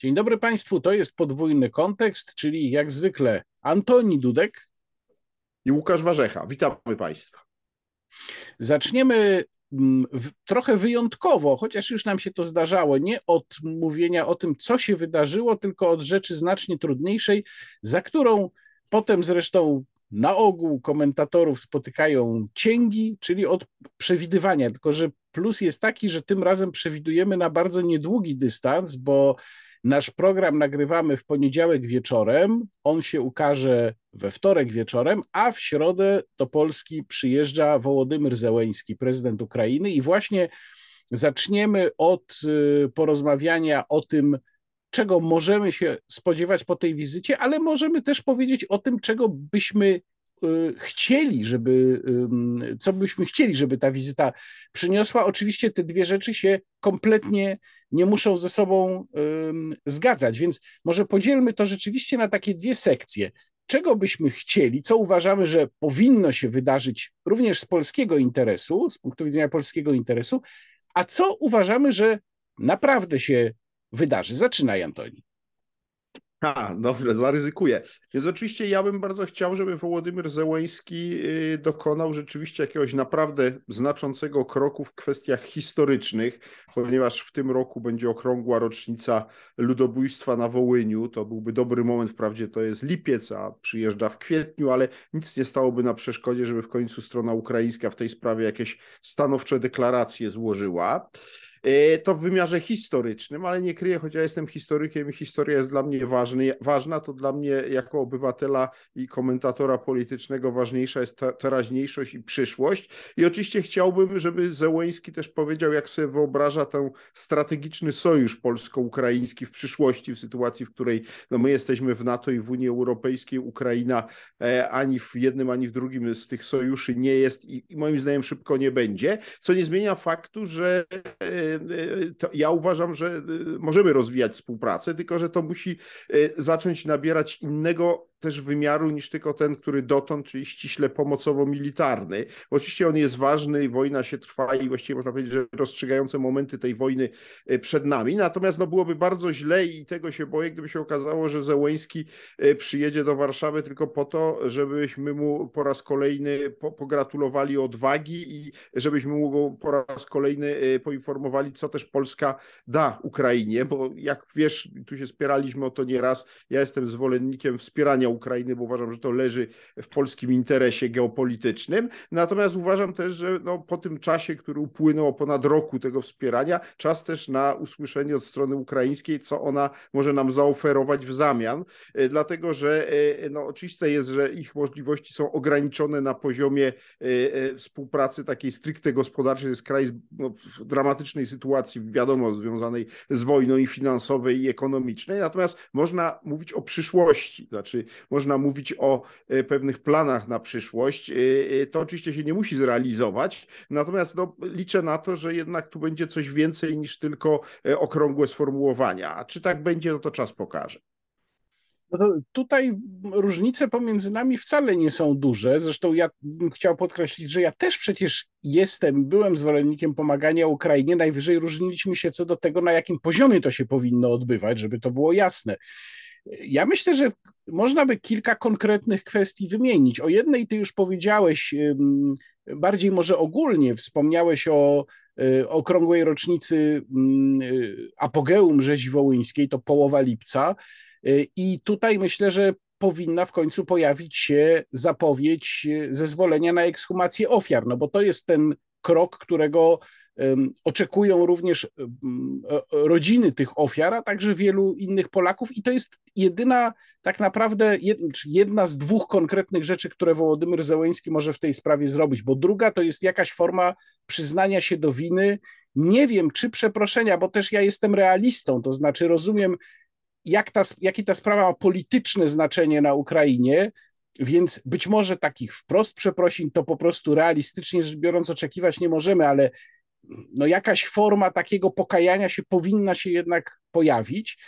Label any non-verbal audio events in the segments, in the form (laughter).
Dzień dobry Państwu, to jest podwójny kontekst, czyli jak zwykle Antoni Dudek i Łukasz Warzecha. Witamy Państwa. Zaczniemy mm, w, trochę wyjątkowo, chociaż już nam się to zdarzało, nie od mówienia o tym, co się wydarzyło, tylko od rzeczy znacznie trudniejszej, za którą potem zresztą na ogół komentatorów spotykają cięgi, czyli od przewidywania. Tylko, że plus jest taki, że tym razem przewidujemy na bardzo niedługi dystans, bo Nasz program nagrywamy w poniedziałek wieczorem, on się ukaże we wtorek wieczorem, a w środę do Polski przyjeżdża Wołodymyr Zełeński, prezydent Ukrainy i właśnie zaczniemy od y, porozmawiania o tym, czego możemy się spodziewać po tej wizycie, ale możemy też powiedzieć o tym, czego byśmy Y, chcieli, żeby, y, co byśmy chcieli, żeby ta wizyta przyniosła. Oczywiście te dwie rzeczy się kompletnie nie muszą ze sobą y, zgadzać, więc może podzielmy to rzeczywiście na takie dwie sekcje. Czego byśmy chcieli, co uważamy, że powinno się wydarzyć również z polskiego interesu, z punktu widzenia polskiego interesu, a co uważamy, że naprawdę się wydarzy. Zaczynaj, Antoni. Ha, dobrze, zaryzykuję. Więc oczywiście ja bym bardzo chciał, żeby Wołodymyr Zełęski y, dokonał rzeczywiście jakiegoś naprawdę znaczącego kroku w kwestiach historycznych, ponieważ w tym roku będzie okrągła rocznica ludobójstwa na Wołyniu. To byłby dobry moment, wprawdzie to jest lipiec, a przyjeżdża w kwietniu, ale nic nie stałoby na przeszkodzie, żeby w końcu strona ukraińska w tej sprawie jakieś stanowcze deklaracje złożyła. E, to w wymiarze historycznym, ale nie kryję, choć ja jestem historykiem i historia jest dla mnie ważny, ważna, to dla mnie jako obywatela i komentatora politycznego ważniejsza jest teraźniejszość i przyszłość. I oczywiście chciałbym, żeby Zełeński też powiedział, jak sobie wyobraża ten strategiczny sojusz polsko-ukraiński w przyszłości, w sytuacji, w której no, my jesteśmy w NATO i w Unii Europejskiej, Ukraina e, ani w jednym, ani w drugim z tych sojuszy nie jest i, i moim zdaniem szybko nie będzie, co nie zmienia faktu, że e, Y, ja uważam, że y, możemy rozwijać współpracę, tylko że to musi y, zacząć nabierać innego też wymiaru niż tylko ten, który dotąd, czyli ściśle pomocowo-militarny. Oczywiście on jest ważny i wojna się trwa i właściwie można powiedzieć, że rozstrzygające momenty tej wojny e, przed nami. Natomiast no, byłoby bardzo źle i tego się boję, gdyby się okazało, że Zełęski e, przyjedzie do Warszawy tylko po to, żebyśmy mu po raz kolejny po pogratulowali odwagi i żebyśmy mu go po raz kolejny e, poinformowali, co też Polska da Ukrainie, bo jak wiesz, tu się spieraliśmy o to nieraz, ja jestem zwolennikiem wspierania wspierania Ukrainy, bo uważam, że to leży w polskim interesie geopolitycznym. Natomiast uważam też, że no, po tym czasie, który upłynął ponad roku tego wspierania, czas też na usłyszenie od strony ukraińskiej, co ona może nam zaoferować w zamian, e, dlatego że e, e, no, oczywiste jest, że ich możliwości są ograniczone na poziomie współpracy takiej stricte gospodarczej. To jest kraj no, w dramatycznej sytuacji, wiadomo, związanej z wojną i finansowej, i ekonomicznej. Natomiast można mówić o przyszłości, znaczy można mówić o e, pewnych planach na przyszłość. E, e, to oczywiście się nie musi zrealizować, natomiast no, liczę na to, że jednak tu będzie coś więcej niż tylko okrągłe sformułowania. A czy tak będzie, no to czas pokaże. No tutaj różnice pomiędzy nami wcale nie są duże. Zresztą ja bym chciał podkreślić, że ja też przecież jestem, byłem zwolennikiem pomagania Ukrainie. Najwyżej różniliśmy się co do tego, na jakim poziomie to się powinno odbywać, żeby to było jasne. Ja myślę, że można by kilka konkretnych kwestii wymienić. O jednej ty już powiedziałeś, bardziej może ogólnie wspomniałeś o y, okrągłej rocznicy y, apogeum rzezi wołyńskiej, to połowa lipca. Y, I tutaj myślę, że powinna w końcu pojawić się zapowiedź zezwolenia na ekshumację ofiar, no bo to jest ten krok, którego oczekują również e, e, rodziny tych ofiar, a także wielu innych Polaków. I to jest jedyna, tak naprawdę, jedna z dwóch konkretnych rzeczy, które Wołodymyr Zełęski może w tej sprawie zrobić, bo druga to jest jakaś forma przyznania się do winy. Nie wiem, czy przeproszenia, bo też ja jestem realistą, to znaczy rozumiem, jak ta, jakie ta sprawa ma polityczne znaczenie na Ukrainie, więc być może takich wprost przeprosin to po prostu realistycznie rzecz biorąc oczekiwać nie możemy, ale no jakaś forma takiego pokajania się powinna się jednak pojawić.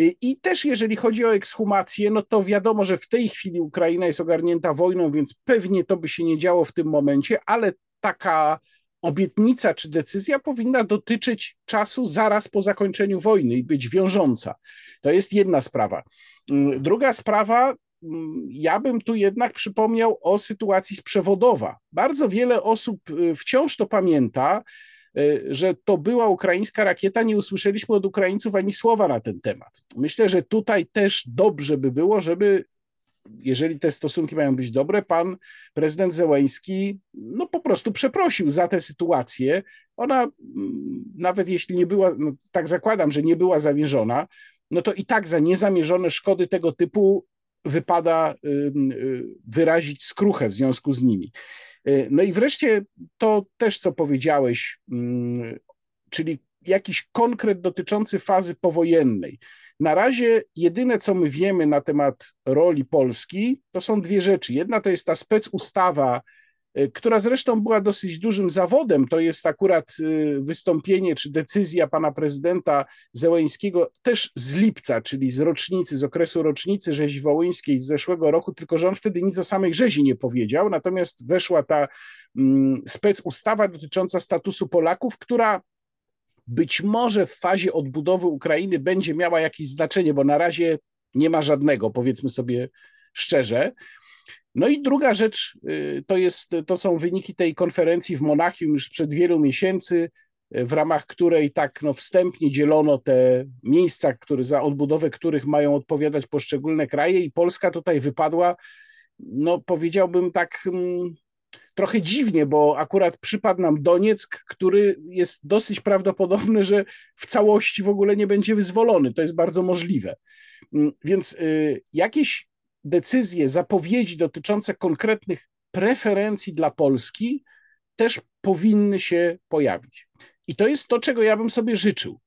Y, I też jeżeli chodzi o ekshumację, no to wiadomo, że w tej chwili Ukraina jest ogarnięta wojną, więc pewnie to by się nie działo w tym momencie, ale taka obietnica czy decyzja powinna dotyczyć czasu zaraz po zakończeniu wojny i być wiążąca. To jest jedna sprawa. Y, druga sprawa mm, ja bym tu jednak przypomniał o sytuacji z przewodowa. Bardzo wiele osób y, wciąż to pamięta. E, że to była ukraińska rakieta, nie usłyszeliśmy od Ukraińców ani słowa na ten temat. Myślę, że tutaj też dobrze by było, żeby jeżeli te stosunki mają być dobre, pan prezydent Zełęński no, po prostu przeprosił za tę sytuację. Ona, nawet jeśli nie była, no, tak zakładam, że nie była zamierzona, no to i tak za niezamierzone szkody tego typu wypada y, y, wyrazić skruchę w związku z nimi. E, no i wreszcie to też, co powiedziałeś, mm, czyli jakiś konkret dotyczący fazy powojennej. Na razie jedyne, co my wiemy na temat roli Polski, to są dwie rzeczy. Jedna to jest ta specustawa Y, która zresztą była dosyć dużym zawodem. To jest akurat y, wystąpienie czy decyzja pana prezydenta Zełeńskiego też z lipca, czyli z rocznicy, z okresu rocznicy rzezi wołyńskiej z zeszłego roku, tylko że on wtedy nic o samej rzezi nie powiedział. Natomiast weszła ta mm, specustawa dotycząca statusu Polaków, która być może w fazie odbudowy Ukrainy będzie miała jakieś znaczenie, bo na razie nie ma żadnego, powiedzmy sobie szczerze. No i druga rzecz y, to, jest, to są wyniki tej konferencji w Monachium już przed wielu miesięcy, y, w ramach której tak no, wstępnie dzielono te miejsca, które, za odbudowę których mają odpowiadać poszczególne kraje, i Polska tutaj wypadła, no powiedziałbym tak m, mm, trochę dziwnie, bo akurat przypadł nam Donieck, który jest dosyć prawdopodobny, że w całości w ogóle nie będzie wyzwolony. To jest bardzo możliwe. Mm, więc y, jakieś decyzje, zapowiedzi dotyczące konkretnych preferencji dla Polski też powinny się pojawić. I to jest to, czego ja bym sobie życzył.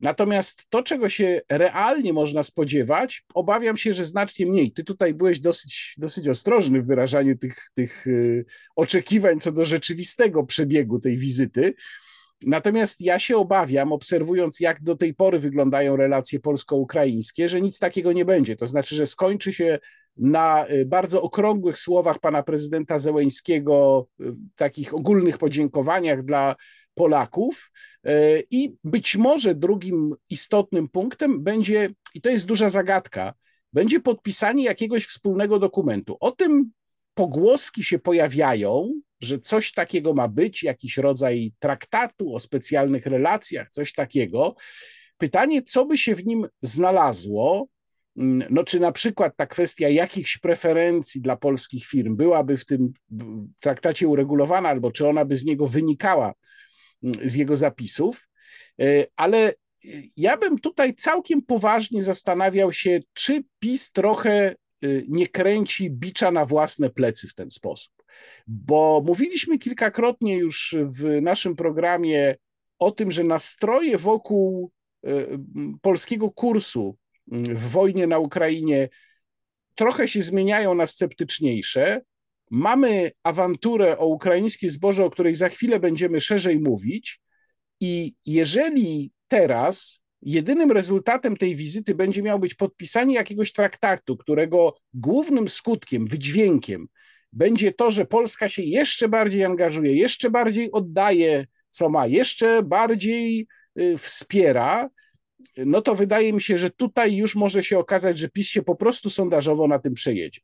Natomiast to, czego się realnie można spodziewać, obawiam się, że znacznie mniej. Ty tutaj byłeś dosyć, dosyć ostrożny w wyrażaniu tych, tych y, oczekiwań co do rzeczywistego przebiegu tej wizyty. Natomiast ja się obawiam, obserwując jak do tej pory wyglądają relacje polsko-ukraińskie, że nic takiego nie będzie. To znaczy, że skończy się na y, bardzo okrągłych słowach pana prezydenta Zełeńskiego, y, takich ogólnych podziękowaniach dla Polaków. Y, I być może drugim istotnym punktem będzie, i to jest duża zagadka, będzie podpisanie jakiegoś wspólnego dokumentu. O tym pogłoski się pojawiają, że coś takiego ma być, jakiś rodzaj traktatu o specjalnych relacjach, coś takiego. Pytanie, co by się w nim znalazło, mm, no, czy na przykład ta kwestia jakichś preferencji dla polskich firm byłaby w tym traktacie uregulowana, albo czy ona by z niego wynikała, mm, z jego zapisów, e, ale e, ja bym tutaj całkiem poważnie zastanawiał się, czy PiS trochę e, nie kręci bicza na własne plecy w ten sposób. Bo mówiliśmy kilkakrotnie już w naszym programie o tym, że nastroje wokół e, polskiego kursu w wojnie na Ukrainie trochę się zmieniają na sceptyczniejsze. Mamy awanturę o ukraińskie zboże, o której za chwilę będziemy szerzej mówić. I jeżeli teraz jedynym rezultatem tej wizyty będzie miał być podpisanie jakiegoś traktatu, którego głównym skutkiem, wydźwiękiem będzie to, że Polska się jeszcze bardziej angażuje, jeszcze bardziej oddaje, co ma, jeszcze bardziej y, wspiera, no to wydaje mi się, że tutaj już może się okazać, że PiS się po prostu sondażowo na tym przejedzie.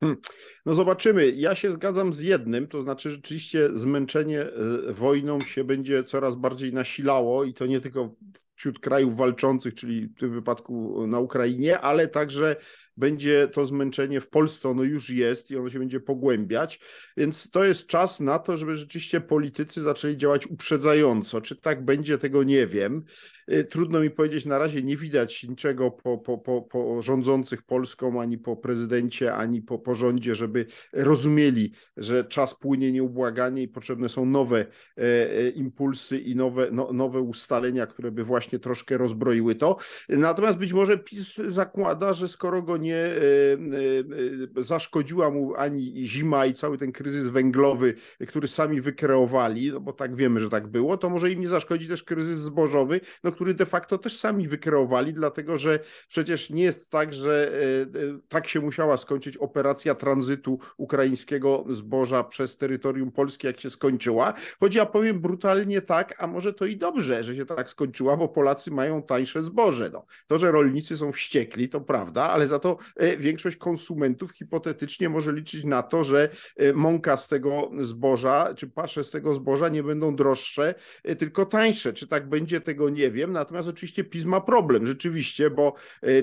Hmm. No zobaczymy. Ja się zgadzam z jednym, to znaczy rzeczywiście zmęczenie y, wojną się będzie coraz bardziej nasilało i to nie tylko w wśród krajów walczących, czyli w tym wypadku na Ukrainie, ale także będzie to zmęczenie w Polsce, ono już jest i ono się będzie pogłębiać. Więc to jest czas na to, żeby rzeczywiście politycy zaczęli działać uprzedzająco. Czy tak będzie, tego nie wiem. Y, trudno mi powiedzieć, na razie nie widać niczego po, po, po, po rządzących Polską, ani po prezydencie, ani po, po rządzie, żeby rozumieli, że czas płynie nieubłaganie i potrzebne są nowe e, e impulsy i nowe, no, nowe ustalenia, które by właśnie właśnie troszkę rozbroiły to. Natomiast być może PiS zakłada, że skoro go nie e, e, zaszkodziła mu ani zima i cały ten kryzys węglowy, który sami wykreowali, no bo tak wiemy, że tak było, to może im nie zaszkodzi też kryzys zbożowy, no który de facto też sami wykreowali, dlatego że przecież nie jest tak, że e, tak się musiała skończyć operacja tranzytu ukraińskiego zboża przez terytorium Polski, jak się skończyła. Choć ja powiem brutalnie tak, a może to i dobrze, że się tak skończyła, bo Polacy mają tańsze zboże. No, to, że rolnicy są wściekli, to prawda, ale za to e, większość konsumentów hipotetycznie może liczyć na to, że e, mąka z tego zboża, czy pasze z tego zboża nie będą droższe, e, tylko tańsze. Czy tak będzie, tego nie wiem. Natomiast oczywiście PiS ma problem, rzeczywiście, bo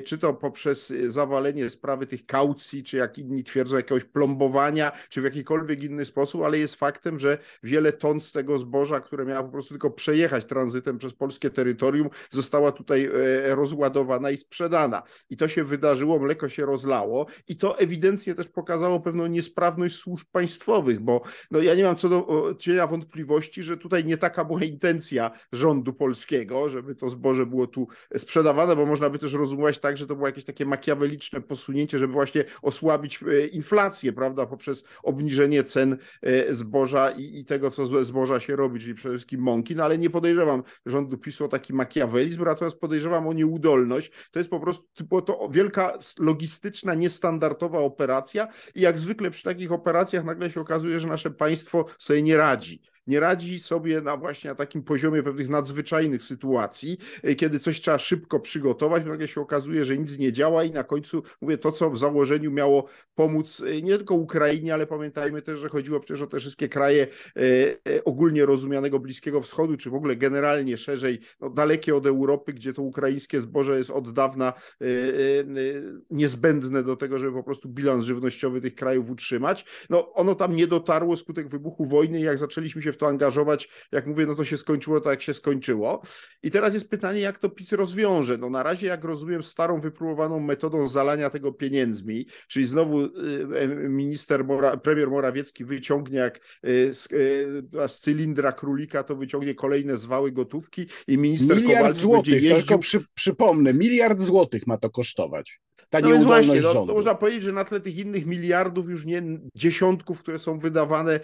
czy to poprzez zawalenie sprawy tych kaucji, czy jak inni twierdzą, jakiegoś plombowania, czy w jakikolwiek inny sposób, ale jest faktem, że wiele ton z tego zboża, które miało po prostu tylko przejechać tranzytem przez polskie terytorium, została tutaj e, rozładowana i sprzedana. I to się wydarzyło, mleko się rozlało i to ewidencję też pokazało pewną niesprawność służb państwowych, bo no, ja nie mam co do cienia wątpliwości, że tutaj nie taka była intencja rządu polskiego, żeby to zboże było tu sprzedawane, bo można by też rozumować tak, że to było jakieś takie makiaweliczne posunięcie, żeby właśnie osłabić e, inflację, prawda, poprzez obniżenie cen e, zboża i, i tego, co zboża się robi, czyli przede wszystkim mąki, no ale nie podejrzewam rządu PiSu o taki makiaweliczny makiawelizm, natomiast podejrzewam o nieudolność. To jest po prostu bo to wielka logistyczna, niestandardowa operacja i jak zwykle przy takich operacjach nagle się okazuje, że nasze państwo sobie nie radzi nie radzi sobie na właśnie na takim poziomie pewnych nadzwyczajnych sytuacji, e, kiedy coś trzeba szybko przygotować, nagle się okazuje, że nic nie działa i na końcu mówię to, co w założeniu miało pomóc e, nie tylko Ukrainie, ale pamiętajmy też, że chodziło przecież o te wszystkie kraje e, ogólnie rozumianego Bliskiego Wschodu, czy w ogóle generalnie szerzej, no, dalekie od Europy, gdzie to ukraińskie zboże jest od dawna niezbędne do tego, żeby po prostu bilans żywnościowy tych krajów utrzymać. No ono tam nie dotarło skutek wybuchu wojny, jak zaczęliśmy się w w to angażować. Jak mówię, no to się skończyło tak, jak się skończyło. I teraz jest pytanie, jak to PiS rozwiąże. No na razie, jak rozumiem, starą wypróbowaną metodą zalania tego pieniędzmi, czyli znowu y, e, minister, premier Morawiecki wyciągnie jak y, z, y, z cylindra królika, to wyciągnie kolejne zwały gotówki i minister miliard Kowalski złotych, będzie jeździł. Tylko przy, przypomnę, miliard złotych ma to kosztować. Ta no więc właśnie, no, to można powiedzieć, że na tle tych innych miliardów, już nie dziesiątków, które są wydawane,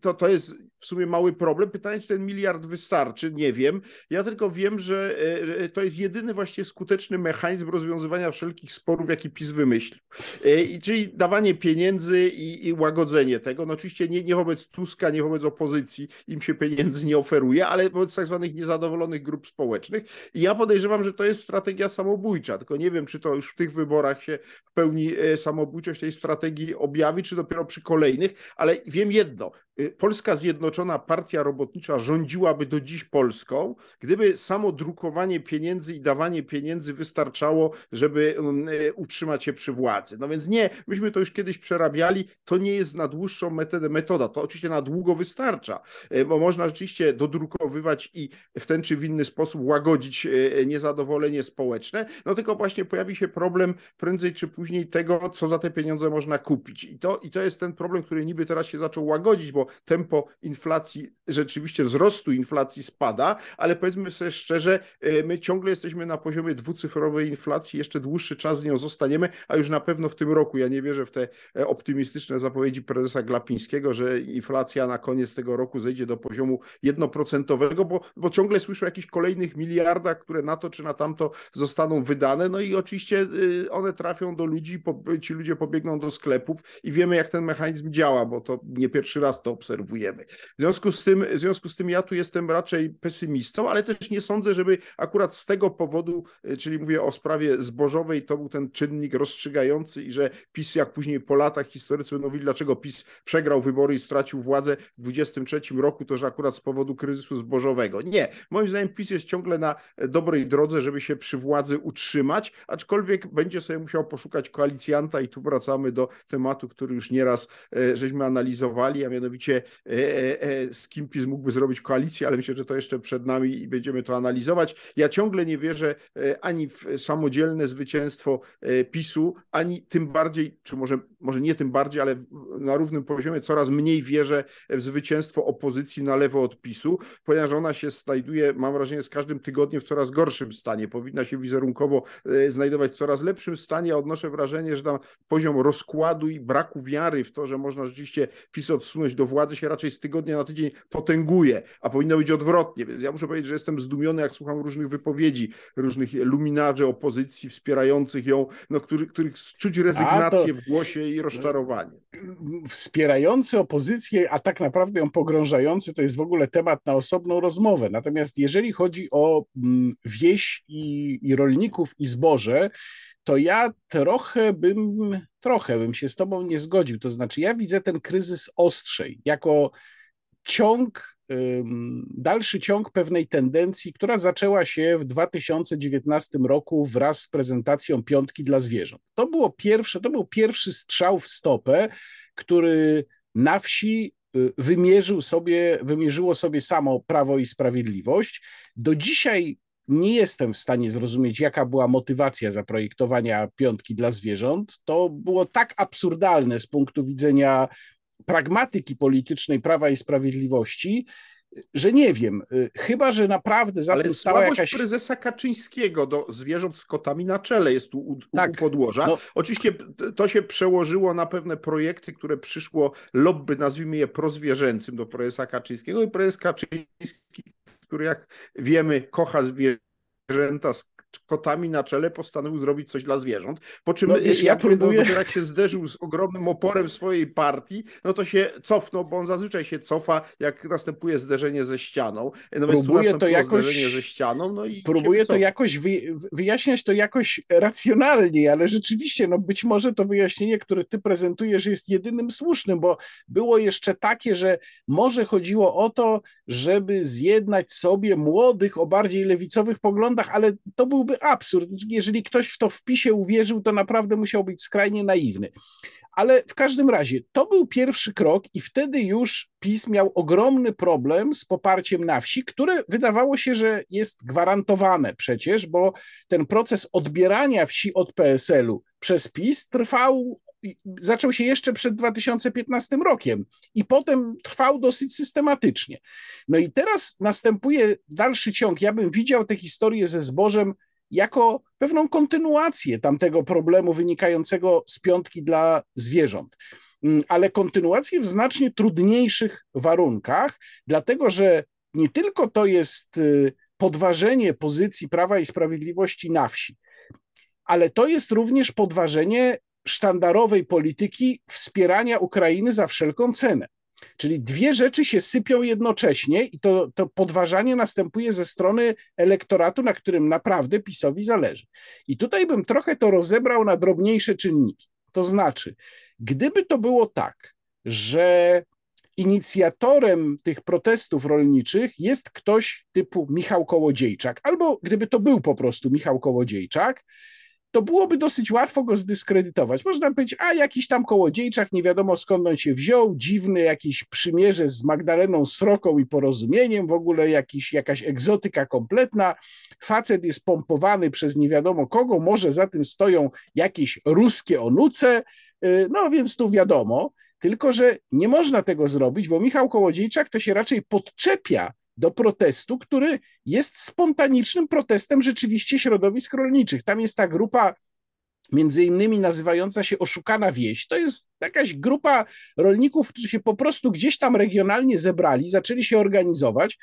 to, to jest w sumie mały problem. Pytanie, czy ten miliard wystarczy, nie wiem. Ja tylko wiem, że e, e, to jest jedyny właśnie skuteczny mechanizm rozwiązywania wszelkich sporów, jaki PiS wymyślił. E, I, czyli dawanie pieniędzy i, i łagodzenie tego. No oczywiście nie, nie wobec Tuska, nie wobec opozycji im się pieniędzy nie oferuje, ale wobec tak zwanych niezadowolonych grup społecznych. I ja podejrzewam, że to jest strategia samobójcza, tylko nie wiem, czy to już w tych wyborach się w pełni samobójczość tej strategii objawi, czy dopiero przy kolejnych, ale wiem jedno. Polska Zjednoczona Zjednoczona Partia Robotnicza rządziłaby do dziś Polską, gdyby samo drukowanie pieniędzy i dawanie pieniędzy wystarczało, żeby mm, e, utrzymać się przy władzy. No więc nie, myśmy to już kiedyś przerabiali, to nie jest na dłuższą metodę metoda, to oczywiście na długo wystarcza, e, bo można rzeczywiście dodrukowywać i w ten czy w inny sposób łagodzić e, niezadowolenie społeczne, no tylko właśnie pojawi się problem prędzej czy później tego, co za te pieniądze można kupić. I to, i to jest ten problem, który niby teraz się zaczął łagodzić, bo tempo inflacji inflacji, rzeczywiście wzrostu inflacji spada, ale powiedzmy sobie szczerze, y, my ciągle jesteśmy na poziomie dwucyfrowej inflacji, jeszcze dłuższy czas z nią zostaniemy, a już na pewno w tym roku. Ja nie wierzę w te e, optymistyczne zapowiedzi prezesa Glapińskiego, że inflacja na koniec tego roku zejdzie do poziomu jednoprocentowego, bo, bo ciągle słyszę o jakichś kolejnych miliardach, które na to czy na tamto zostaną wydane. No i oczywiście y, one trafią do ludzi, ci ludzie pobiegną do sklepów i wiemy, jak ten mechanizm działa, bo to nie pierwszy raz to obserwujemy. W związku z tym, w związku z tym ja tu jestem raczej pesymistą, ale też nie sądzę, żeby akurat z tego powodu, e, czyli mówię o sprawie zbożowej, to był ten czynnik rozstrzygający i że PiS, jak później po latach historycy będą mówili, dlaczego PiS przegrał wybory i stracił władzę w 23 roku, to że akurat z powodu kryzysu zbożowego. Nie. Moim zdaniem PiS jest ciągle na e, dobrej drodze, żeby się przy władzy utrzymać, aczkolwiek będzie sobie musiał poszukać koalicjanta i tu wracamy do tematu, który już nieraz e, żeśmy analizowali, a mianowicie E, z kim PiS mógłby zrobić koalicję, ale myślę, że to jeszcze przed nami i będziemy to analizować. Ja ciągle nie wierzę e, ani w samodzielne zwycięstwo e, PiSu, ani tym bardziej, czy może, może nie tym bardziej, ale na równym poziomie coraz mniej wierzę w zwycięstwo opozycji na lewo od PiSu, ponieważ ona się znajduje, mam wrażenie, z każdym tygodniem w coraz gorszym stanie. Powinna się wizerunkowo znajdować w coraz lepszym stanie, a odnoszę wrażenie, że tam poziom rozkładu i braku wiary w to, że można rzeczywiście PiS odsunąć do władzy się raczej z tygodnia tygodnia na tydzień potęguje, a powinno być odwrotnie. Więc ja muszę powiedzieć, że jestem zdumiony, jak słucham różnych wypowiedzi różnych luminarzy opozycji wspierających ją, no, których czuć rezygnację to... w głosie i rozczarowanie. Wspierający opozycję, a tak naprawdę ją pogrążający, to jest w ogóle temat na osobną rozmowę. Natomiast jeżeli chodzi o mm, wieś i, i rolników i zboże, to ja trochę bym, trochę bym się z tobą nie zgodził. To znaczy, ja widzę ten kryzys ostrzej, jako ciąg, dalszy ciąg pewnej tendencji, która zaczęła się w 2019 roku wraz z prezentacją piątki dla zwierząt. To było pierwsze, to był pierwszy strzał w stopę, który na wsi y, wymierzył sobie, wymierzyło sobie samo Prawo i Sprawiedliwość. Do dzisiaj nie jestem w stanie zrozumieć, jaka była motywacja zaprojektowania piątki dla zwierząt. To było tak absurdalne z punktu widzenia pragmatyki politycznej Prawa i Sprawiedliwości, że nie wiem, y, chyba, że naprawdę za tym stała jakaś... prezesa Kaczyńskiego do zwierząt z kotami na czele jest tu u, tak, u podłoża. No... Oczywiście to się przełożyło na pewne projekty, które przyszło lobby, nazwijmy je prozwierzęcym do prezesa Kaczyńskiego i prezes Kaczyński, który jak wiemy kocha zwierzęta, kotami na czele postanowił zrobić coś dla zwierząt. Po czym no, wiesz, ja próbuję... jak się zderzył z ogromnym oporem swojej partii, no to się cofnął, bo on zazwyczaj się cofa, jak następuje zderzenie ze ścianą. No to jakoś... zderzenie ze ścianą, no i Próbuję to jakoś wy... wyjaśniać to jakoś racjonalnie, ale rzeczywiście, no być może to wyjaśnienie, które ty prezentujesz jest jedynym słusznym, bo było jeszcze takie, że może chodziło o to, żeby zjednać sobie młodych o bardziej lewicowych poglądach, ale to był byłby absurd. Jeżeli ktoś w to wpisie uwierzył, to naprawdę musiał być skrajnie naiwny. Ale w każdym razie to był pierwszy krok, i wtedy już PiS miał ogromny problem z poparciem na wsi, które wydawało się, że jest gwarantowane przecież, bo ten proces odbierania wsi od PSL-u przez PiS trwał zaczął się jeszcze przed 2015 rokiem i potem trwał dosyć systematycznie. No i teraz następuje dalszy ciąg. Ja bym widział tę historię ze zbożem jako pewną kontynuację tamtego problemu wynikającego z piątki dla zwierząt. Mm, ale kontynuację w znacznie trudniejszych warunkach, dlatego że nie tylko to jest y, podważenie pozycji prawa i sprawiedliwości na wsi, ale to jest również podważenie sztandarowej polityki wspierania Ukrainy za wszelką cenę. Czyli dwie rzeczy się sypią jednocześnie i to, to podważanie następuje ze strony elektoratu, na którym naprawdę PiSowi zależy. I tutaj bym trochę to rozebrał na drobniejsze czynniki. To znaczy, gdyby to było tak, że inicjatorem tych protestów rolniczych jest ktoś typu Michał Kołodziejczak, albo gdyby to był po prostu Michał Kołodziejczak, to byłoby dosyć łatwo go zdyskredytować. Można powiedzieć, a jakiś tam kołodziejczak, nie wiadomo skąd on się wziął, dziwny jakiś przymierze z Magdaleną Sroką i porozumieniem, w ogóle jakiś, jakaś egzotyka kompletna. Facet jest pompowany przez nie wiadomo kogo, może za tym stoją jakieś ruskie onuce, y, no więc tu wiadomo. Tylko, że nie można tego zrobić, bo Michał Kołodziejczak to się raczej podczepia do protestu, który jest spontanicznym protestem rzeczywiście środowisk rolniczych. Tam jest ta grupa między innymi nazywająca się Oszukana Wieś. To jest jakaś grupa rolników, którzy się po prostu gdzieś tam regionalnie zebrali, zaczęli się organizować,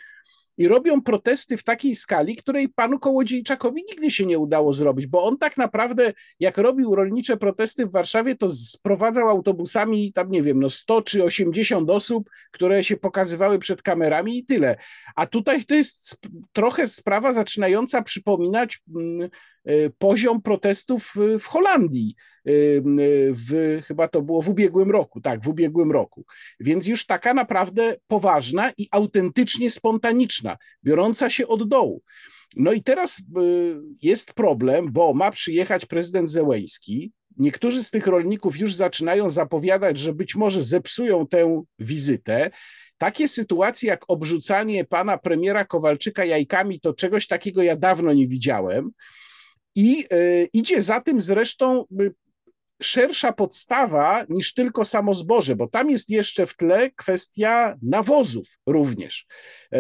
i robią protesty w takiej skali, której panu Kołodziejczakowi nigdy się nie udało zrobić, bo on tak naprawdę, jak robił rolnicze protesty w Warszawie, to sprowadzał autobusami tam, nie wiem, no 100 czy 80 osób, które się pokazywały przed kamerami i tyle. A tutaj to jest sp trochę sprawa zaczynająca przypominać mm, y, poziom protestów y, w Holandii Y, w, chyba to było w ubiegłym roku, tak, w ubiegłym roku. Więc już taka naprawdę poważna i autentycznie spontaniczna, biorąca się od dołu. No i teraz y, jest problem, bo ma przyjechać prezydent Zełeński. Niektórzy z tych rolników już zaczynają zapowiadać, że być może zepsują tę wizytę. Takie sytuacje jak obrzucanie pana premiera Kowalczyka jajkami, to czegoś takiego ja dawno nie widziałem. I y, idzie za tym zresztą szersza podstawa niż tylko samo zboże, bo tam jest jeszcze w tle kwestia nawozów również. E,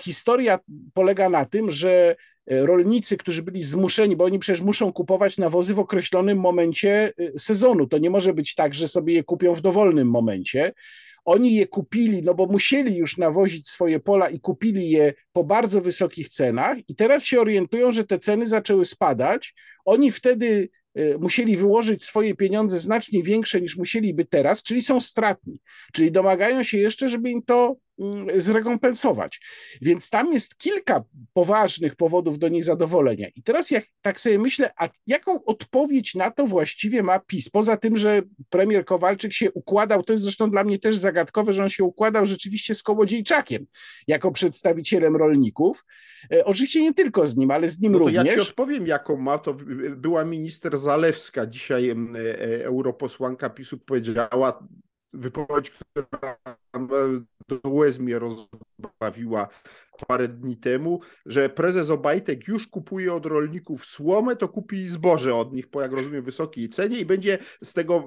historia polega na tym, że e, rolnicy, którzy byli zmuszeni, bo oni przecież muszą kupować nawozy w określonym momencie e, sezonu. To nie może być tak, że sobie je kupią w dowolnym momencie. Oni je kupili, no bo musieli już nawozić swoje pola i kupili je po bardzo wysokich cenach, i teraz się orientują, że te ceny zaczęły spadać. Oni wtedy Y, musieli wyłożyć swoje pieniądze znacznie większe niż musieliby teraz, czyli są stratni, czyli domagają się jeszcze, żeby im to Mm, zrekompensować. Więc tam jest kilka poważnych powodów do niezadowolenia. I teraz jak tak sobie myślę, a jaką odpowiedź na to właściwie ma PiS? Poza tym, że premier Kowalczyk się układał, to jest zresztą dla mnie też zagadkowe, że on się układał rzeczywiście z Kołodziejczakiem jako przedstawicielem rolników. E, oczywiście nie tylko z nim, ale z nim no to również. Ja ci odpowiem, jaką ma. To e, była minister Zalewska, dzisiaj e, europosłanka PiSu powiedziała wypowiedź, która E, do łez mnie rozbawiła parę dni temu, że prezes Obajtek już kupuje od rolników słomę, to kupi zboże od nich po, jak rozumiem, wysokiej cenie i będzie z tego,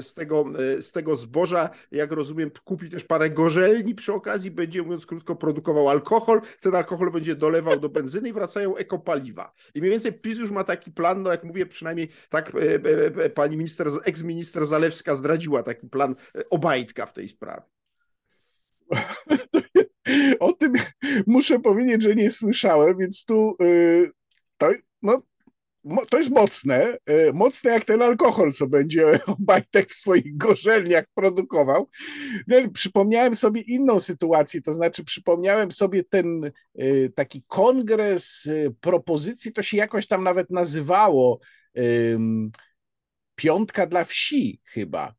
z tego, e, z tego zboża, jak rozumiem, kupi też parę gorzelni przy okazji, będzie, mówiąc krótko, produkował alkohol, ten alkohol będzie dolewał do benzyny i wracają ekopaliwa. I mniej więcej PiS już ma taki plan, no jak mówię, przynajmniej tak e, pani minister, ex minister Zalewska zdradziła taki plan Obajtka w tej sprawie. (laughs) o tym muszę powiedzieć, że nie słyszałem, więc tu y, to, no, to jest mocne, y, mocne jak ten alkohol, co będzie (laughs) Bajtek w swoich gorzelniach produkował. No, przypomniałem sobie inną sytuację, to znaczy przypomniałem sobie ten y, taki kongres propozycji, to się jakoś tam nawet nazywało Piątka dla Wsi chyba.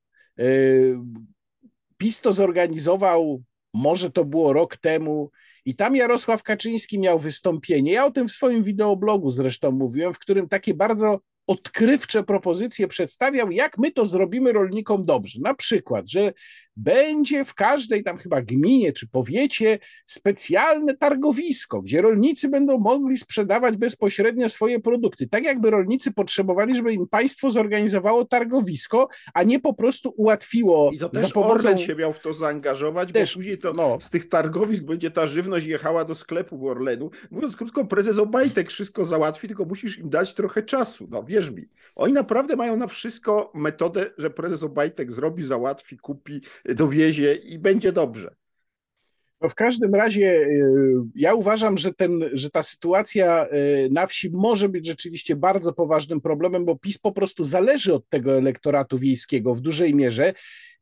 PiS to zorganizował może to było rok temu, i tam Jarosław Kaczyński miał wystąpienie. Ja o tym w swoim wideoblogu zresztą mówiłem, w którym takie bardzo odkrywcze propozycje przedstawiał, jak my to zrobimy rolnikom dobrze. Na przykład, że będzie w każdej tam chyba gminie czy powiecie specjalne targowisko, gdzie rolnicy będą mogli sprzedawać bezpośrednio swoje produkty. Tak jakby rolnicy potrzebowali, żeby im państwo zorganizowało targowisko, a nie po prostu ułatwiło I to też za pomocą... Orlen się miał w to zaangażować, bo później to no. z tych targowisk będzie ta żywność jechała do sklepu w Orlenu. Mówiąc krótko, prezes Obajtek wszystko załatwi, tylko musisz im dać trochę czasu. No wierz mi. Oni naprawdę mają na wszystko metodę, że prezes Obajtek zrobi, załatwi, kupi, dowiezie i będzie dobrze. No w każdym razie y, ja uważam, że, ten, że ta sytuacja y, na wsi może być rzeczywiście bardzo poważnym problemem, bo PiS po prostu zależy od tego elektoratu wiejskiego w dużej mierze.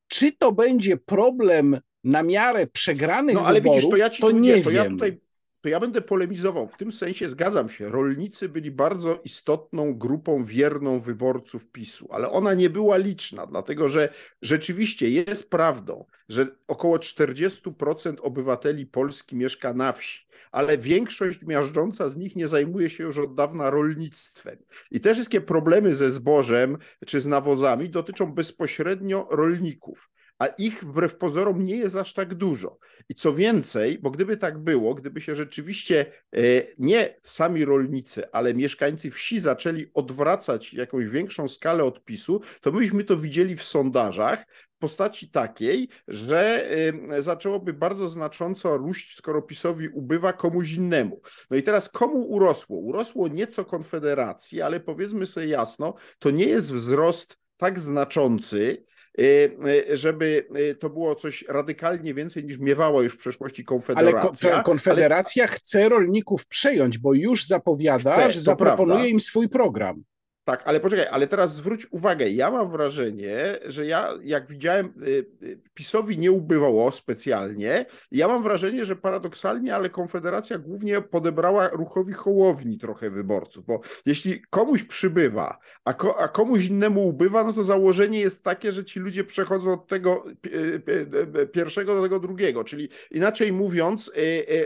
Czy to będzie problem na miarę przegranych no, ale wyborów, widzisz, to, ja ci, to nie, nie to wiem. Ja tutaj to ja będę polemizował. W tym sensie zgadzam się. Rolnicy byli bardzo istotną grupą wierną wyborców PiSu, ale ona nie była liczna, dlatego że rzeczywiście jest prawdą, że około 40% obywateli Polski mieszka na wsi, ale większość miażdżąca z nich nie zajmuje się już od dawna rolnictwem. I te wszystkie problemy ze zbożem czy z nawozami dotyczą bezpośrednio rolników a ich wbrew pozorom nie jest aż tak dużo. I co więcej, bo gdyby tak było, gdyby się rzeczywiście e, nie sami rolnicy, ale mieszkańcy wsi zaczęli odwracać jakąś większą skalę odpisu, to myśmy to widzieli w sondażach w postaci takiej, że e, zaczęłoby bardzo znacząco ruść, skoro PiSowi ubywa komuś innemu. No i teraz komu urosło? Urosło nieco Konfederacji, ale powiedzmy sobie jasno, to nie jest wzrost tak znaczący, Y, y, żeby y, to było coś radykalnie więcej niż miewało już w przeszłości Konfederacja. Ale Konfederacja ale... chce rolników przejąć, bo już zapowiada, chce, że zaproponuje prawda. im swój program. Tak, ale poczekaj, ale teraz zwróć uwagę, ja mam wrażenie, że ja jak widziałem, y, y, PiSowi nie ubywało specjalnie. Ja mam wrażenie, że paradoksalnie, ale Konfederacja głównie podebrała ruchowi Hołowni trochę wyborców, bo jeśli komuś przybywa, a, ko, a komuś innemu ubywa, no to założenie jest takie, że ci ludzie przechodzą od tego y, pierwszego do tego drugiego, czyli inaczej mówiąc,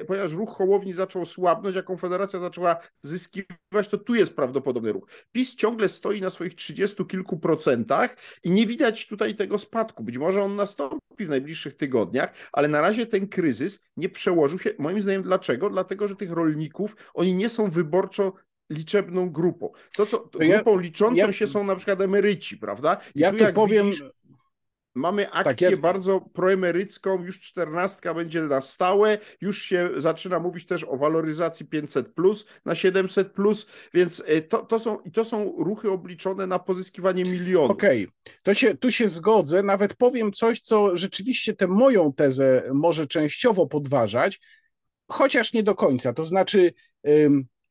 ponieważ ruch Hołowni zaczął słabnąć, a Konfederacja zaczęła zyskiwać, to tu jest prawdopodobny ruch. PiS ciągle ciągle stoi na swoich 30 kilku procentach i nie widać tutaj tego spadku. Być może on nastąpi w najbliższych tygodniach, ale na razie ten kryzys nie przełożył się, moim zdaniem, dlaczego? Dlatego, że tych rolników, oni nie są wyborczo liczebną grupą. To, co, to ja, grupą liczącą ja, się są na przykład emeryci, prawda? I ja tu, powiem, widzisz, Mamy tak akcję tak, bardzo proemerycką, już czternastka będzie na stałe, już się zaczyna mówić też o waloryzacji 500 plus na 700 plus, więc e, to, to, są, to są ruchy obliczone na pozyskiwanie milionów. Okej, okay. to się, tu się zgodzę, nawet powiem coś, co rzeczywiście tę moją tezę może częściowo podważać, chociaż nie do końca, to znaczy...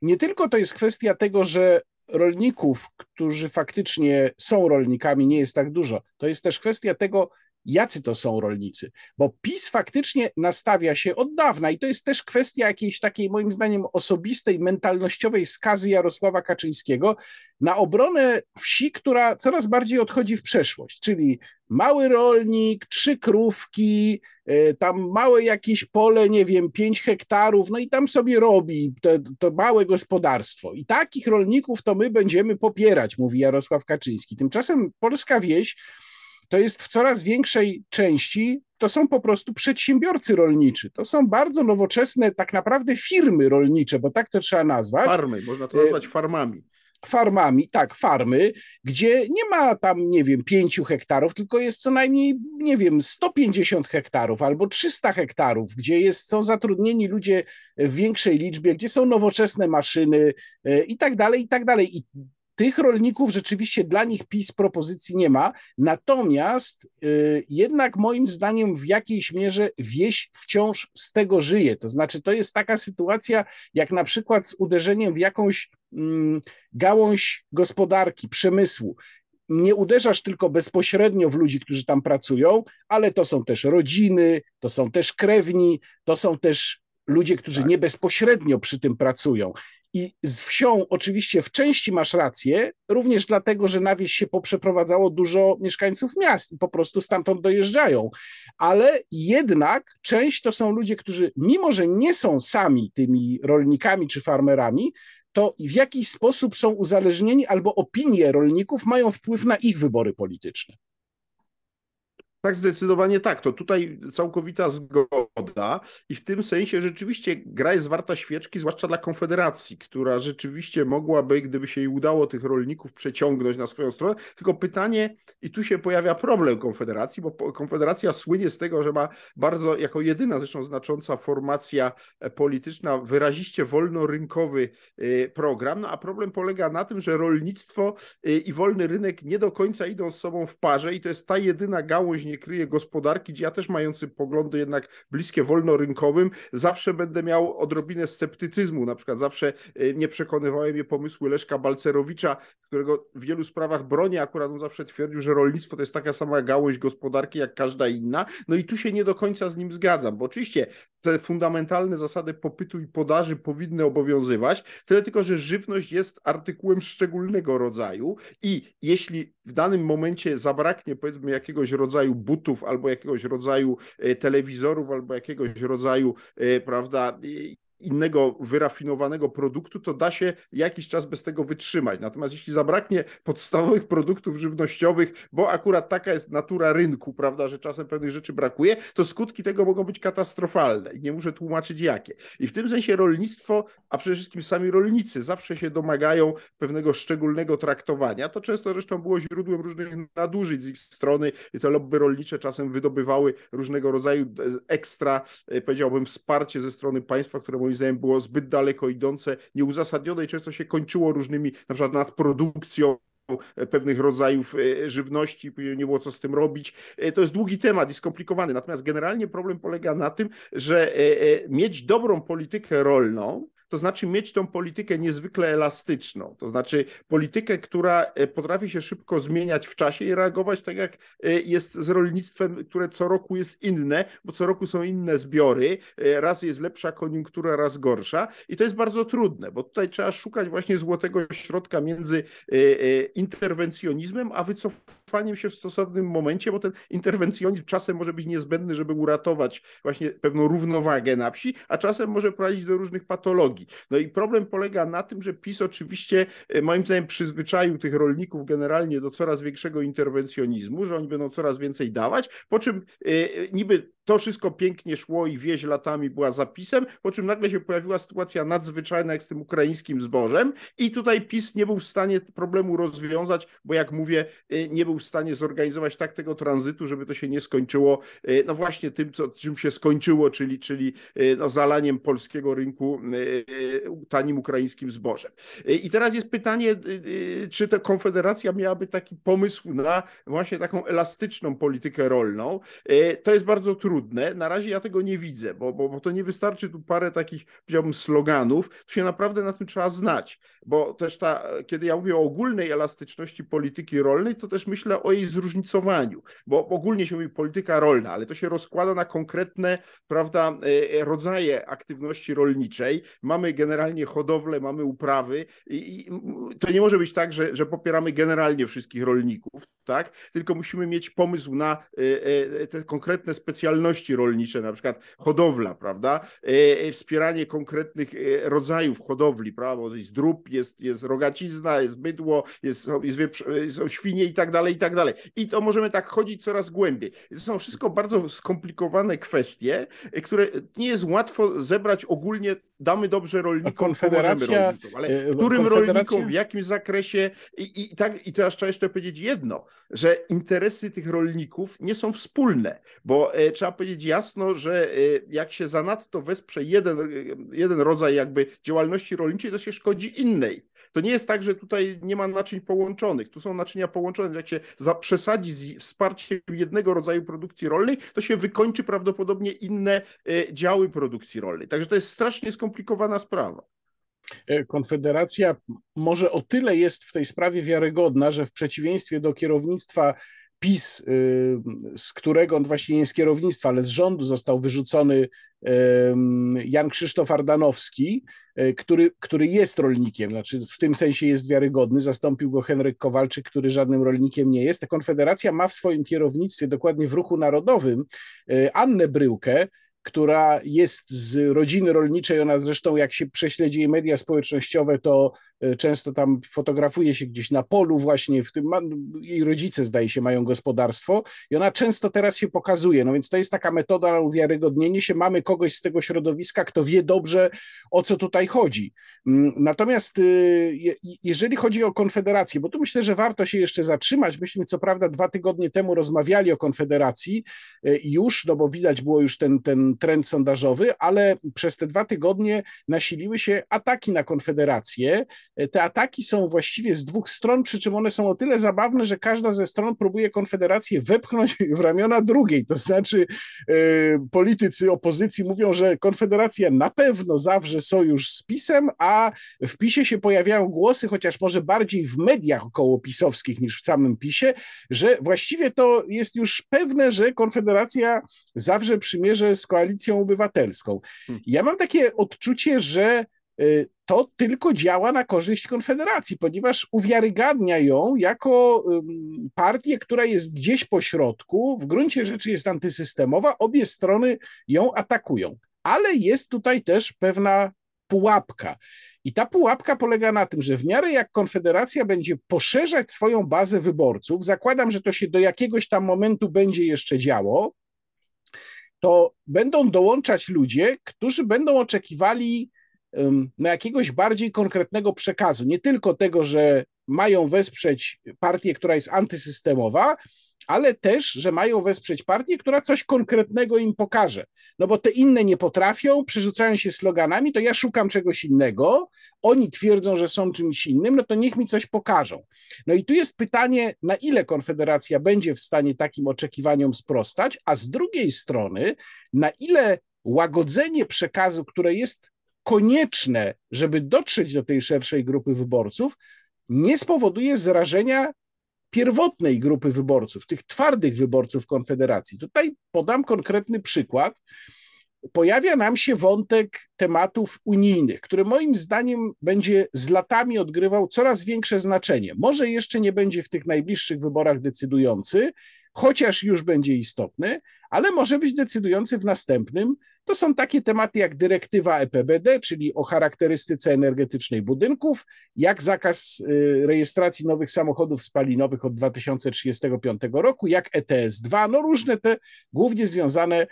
nie tylko to jest kwestia tego, że rolników, którzy faktycznie są rolnikami, nie jest tak dużo. To jest też kwestia tego, jacy to są rolnicy. Bo PiS faktycznie nastawia się od dawna i to jest też kwestia jakiejś takiej, moim zdaniem, osobistej, mentalnościowej skazy Jarosława Kaczyńskiego na obronę wsi, która coraz bardziej odchodzi w przeszłość, czyli mały rolnik, trzy krówki, y, tam małe jakieś pole, nie wiem, pięć hektarów, no i tam sobie robi to, to małe gospodarstwo. I takich rolników to my będziemy popierać, mówi Jarosław Kaczyński. Tymczasem polska wieś to jest w coraz większej części to są po prostu przedsiębiorcy rolniczy. To są bardzo nowoczesne, tak naprawdę firmy rolnicze, bo tak to trzeba nazwać. Farmy, można to e, nazwać farmami. Farmami, tak, farmy, gdzie nie ma tam, nie wiem, pięciu hektarów, tylko jest co najmniej, nie wiem, 150 hektarów albo 300 hektarów, gdzie jest, są zatrudnieni ludzie w większej liczbie, gdzie są nowoczesne maszyny e, i tak dalej, i tak dalej. I tych rolników rzeczywiście dla nich PiS propozycji nie ma, natomiast y, jednak moim zdaniem w jakiejś mierze wieś wciąż z tego żyje. To znaczy, to jest taka sytuacja, jak na przykład z uderzeniem w jakąś mm, gałąź gospodarki, przemysłu nie uderzasz tylko bezpośrednio w ludzi, którzy tam pracują, ale to są też rodziny, to są też krewni, to są też ludzie, którzy tak. nie bezpośrednio przy tym pracują. I z wsią oczywiście w części masz rację, również dlatego, że na wieś się poprzeprowadzało dużo mieszkańców miast i po prostu stamtąd dojeżdżają. Ale jednak część to są ludzie, którzy mimo, że nie są sami tymi rolnikami czy farmerami, to w jakiś sposób są uzależnieni albo opinie rolników mają wpływ na ich wybory polityczne. Tak, zdecydowanie tak. To tutaj całkowita zgoda i w tym sensie rzeczywiście gra jest warta świeczki, zwłaszcza dla Konfederacji, która rzeczywiście mogłaby, gdyby się jej udało tych rolników przeciągnąć na swoją stronę. Tylko pytanie, i tu się pojawia problem Konfederacji, bo Konfederacja słynie z tego, że ma bardzo, jako jedyna zresztą znacząca formacja e, polityczna, wyraziście wolnorynkowy e, program, no, a problem polega na tym, że rolnictwo e, i wolny rynek nie do końca idą z sobą w parze i to jest ta jedyna gałąź, nie kryje gospodarki, gdzie ja też mający poglądy jednak bliskie wolnorynkowym, zawsze będę miał odrobinę sceptycyzmu. Na przykład zawsze e, nie przekonywałem mnie pomysły Leszka Balcerowicza, którego w wielu sprawach bronię. Akurat on zawsze twierdził, że rolnictwo to jest taka sama gałąź gospodarki jak każda inna. No i tu się nie do końca z nim zgadzam, bo oczywiście te fundamentalne zasady popytu i podaży powinny obowiązywać, tyle tylko, że żywność jest artykułem szczególnego rodzaju i jeśli w danym momencie zabraknie powiedzmy jakiegoś rodzaju butów albo jakiegoś rodzaju e, telewizorów, albo jakiegoś rodzaju, e, prawda, innego wyrafinowanego produktu, to da się jakiś czas bez tego wytrzymać. Natomiast jeśli zabraknie podstawowych produktów żywnościowych, bo akurat taka jest natura rynku, prawda, że czasem pewnych rzeczy brakuje, to skutki tego mogą być katastrofalne i nie muszę tłumaczyć jakie. I w tym sensie rolnictwo, a przede wszystkim sami rolnicy zawsze się domagają pewnego szczególnego traktowania. To często zresztą było źródłem różnych nadużyć z ich strony i te lobby rolnicze czasem wydobywały różnego rodzaju e, ekstra, e, powiedziałbym, wsparcie ze strony państwa, które moim moim zdaniem było zbyt daleko idące, nieuzasadnione i często się kończyło różnymi, na przykład nadprodukcją e, pewnych rodzajów e, żywności, nie było co z tym robić. E, to jest długi temat i skomplikowany. Natomiast generalnie problem polega na tym, że mieć dobrą politykę rolną, to znaczy mieć tą politykę niezwykle elastyczną, to znaczy politykę, która e, potrafi się szybko zmieniać w czasie i reagować tak jak e, jest z rolnictwem, które co roku jest inne, bo co roku są inne zbiory, e, raz jest lepsza koniunktura, raz gorsza i to jest bardzo trudne, bo tutaj trzeba szukać właśnie złotego środka między interwencjonizmem a wycofaniem się w stosownym momencie, bo ten interwencjonizm czasem może być niezbędny, żeby uratować właśnie pewną równowagę na wsi, a czasem może prowadzić do różnych patologii no i problem polega na tym, że PiS oczywiście e, moim zdaniem przyzwyczaił tych rolników generalnie do coraz większego interwencjonizmu, że oni będą coraz więcej dawać, po czym e, e, niby to wszystko pięknie szło i wieś latami była zapisem, po czym nagle się pojawiła sytuacja nadzwyczajna jak z tym ukraińskim zbożem i tutaj PiS nie był w stanie problemu rozwiązać, bo jak mówię, y, nie był w stanie zorganizować tak tego tranzytu, żeby to się nie skończyło y, no właśnie tym, co, czym się skończyło, czyli, czyli y, no zalaniem polskiego rynku tanim ukraińskim zbożem. I teraz jest pytanie, czy ta Konfederacja miałaby taki pomysł na właśnie taką elastyczną politykę rolną. To jest bardzo trudne trudne. Na razie ja tego nie widzę, bo, bo, bo to nie wystarczy tu parę takich, powiedziałbym, sloganów. Tu się naprawdę na tym trzeba znać, bo też ta, kiedy ja mówię o ogólnej elastyczności polityki rolnej, to też myślę o jej zróżnicowaniu, bo ogólnie się mówi polityka rolna, ale to się rozkłada na konkretne, prawda, e, e, rodzaje aktywności rolniczej. Mamy generalnie hodowlę, mamy uprawy i, i to nie może być tak, że, że popieramy generalnie wszystkich rolników, tak? Tylko musimy mieć pomysł na e, te konkretne specjalności, działalności rolnicze, na przykład hodowla, prawda? E, e, wspieranie konkretnych e, rodzajów hodowli, prawda? Jest drób, jest, jest rogacizna, jest bydło, jest, jest, wieprz, są świnie i tak dalej, i tak dalej. I to możemy tak chodzić coraz głębiej. To są wszystko bardzo skomplikowane kwestie, które nie jest łatwo zebrać ogólnie, damy dobrze rolnikom, konfederacja, pomożemy rolnikom, ale którym rolnikom, w jakim zakresie i, i tak, i teraz trzeba jeszcze powiedzieć jedno, że interesy tych rolników nie są wspólne, bo trzeba powiedzieć jasno, że y, jak się zanadto wesprze jeden, y, jeden rodzaj jakby działalności rolniczej, to się szkodzi innej. To nie jest tak, że tutaj nie ma naczyń połączonych. Tu są naczynia połączone. Jak się przesadzi z wsparciem jednego rodzaju produkcji rolnej, to się wykończy prawdopodobnie inne y, działy produkcji rolnej. Także to jest strasznie skomplikowana sprawa. E, Konfederacja może o tyle jest w tej sprawie wiarygodna, że w przeciwieństwie do kierownictwa PiS, y, z którego on właśnie nie z kierownictwa, ale z rządu został wyrzucony Jan Krzysztof Ardanowski, y, który, który jest rolnikiem, znaczy w tym sensie jest wiarygodny, zastąpił go Henryk Kowalczyk, który żadnym rolnikiem nie jest. Ta Konfederacja ma w swoim kierownictwie, dokładnie w ruchu narodowym, y, Annę Bryłkę, która jest z rodziny rolniczej, ona zresztą jak się prześledzi i media społecznościowe, to Y, często tam fotografuje się gdzieś na polu, właśnie w tym. Jej rodzice, zdaje się, mają gospodarstwo i ona często teraz się pokazuje. No więc to jest taka metoda na uwiarygodnienie się. Mamy kogoś z tego środowiska, kto wie dobrze, o co tutaj chodzi. Mm, natomiast y, jeżeli chodzi o Konfederację, bo tu myślę, że warto się jeszcze zatrzymać. Myśmy co prawda dwa tygodnie temu rozmawiali o Konfederacji y, już, no bo widać było już ten, ten trend sondażowy, ale przez te dwa tygodnie nasiliły się ataki na Konfederację, te ataki są właściwie z dwóch stron, przy czym one są o tyle zabawne, że każda ze stron próbuje Konfederację wepchnąć w ramiona drugiej. To znaczy, y, politycy opozycji mówią, że Konfederacja na pewno zawrze sojusz z PiSem, a w PiSie się pojawiają głosy, chociaż może bardziej w mediach okołopisowskich niż w samym PiSie, że właściwie to jest już pewne, że Konfederacja zawrze przymierze z koalicją obywatelską. Hmm. Ja mam takie odczucie, że Y, to tylko działa na korzyść Konfederacji, ponieważ uwiarygadnia ją jako partię, która jest gdzieś po środku, w gruncie rzeczy jest antysystemowa, obie strony ją atakują. Ale jest tutaj też pewna pułapka. I ta pułapka polega na tym, że w miarę jak Konfederacja będzie poszerzać swoją bazę wyborców, zakładam, że to się do jakiegoś tam momentu będzie jeszcze działo, to będą dołączać ludzie, którzy będą oczekiwali no, jakiegoś bardziej konkretnego przekazu, nie tylko tego, że mają wesprzeć partię, która jest antysystemowa, ale też, że mają wesprzeć partię, która coś konkretnego im pokaże. No bo te inne nie potrafią, przerzucają się sloganami, to ja szukam czegoś innego, oni twierdzą, że są czymś innym, no to niech mi coś pokażą. No i tu jest pytanie, na ile Konfederacja będzie w stanie takim oczekiwaniom sprostać, a z drugiej strony, na ile łagodzenie przekazu, które jest konieczne, żeby dotrzeć do tej szerszej grupy wyborców, nie spowoduje zrażenia pierwotnej grupy wyborców, tych twardych wyborców Konfederacji. Tutaj podam konkretny przykład. Pojawia nam się wątek tematów unijnych, który moim zdaniem będzie z latami odgrywał coraz większe znaczenie. Może jeszcze nie będzie w tych najbliższych wyborach decydujący, chociaż już będzie istotny, ale może być decydujący w następnym, to są takie tematy jak dyrektywa EPBD, czyli o charakterystyce energetycznej budynków, jak zakaz y, rejestracji nowych samochodów spalinowych od 2035 roku, jak ETS2, no różne te głównie związane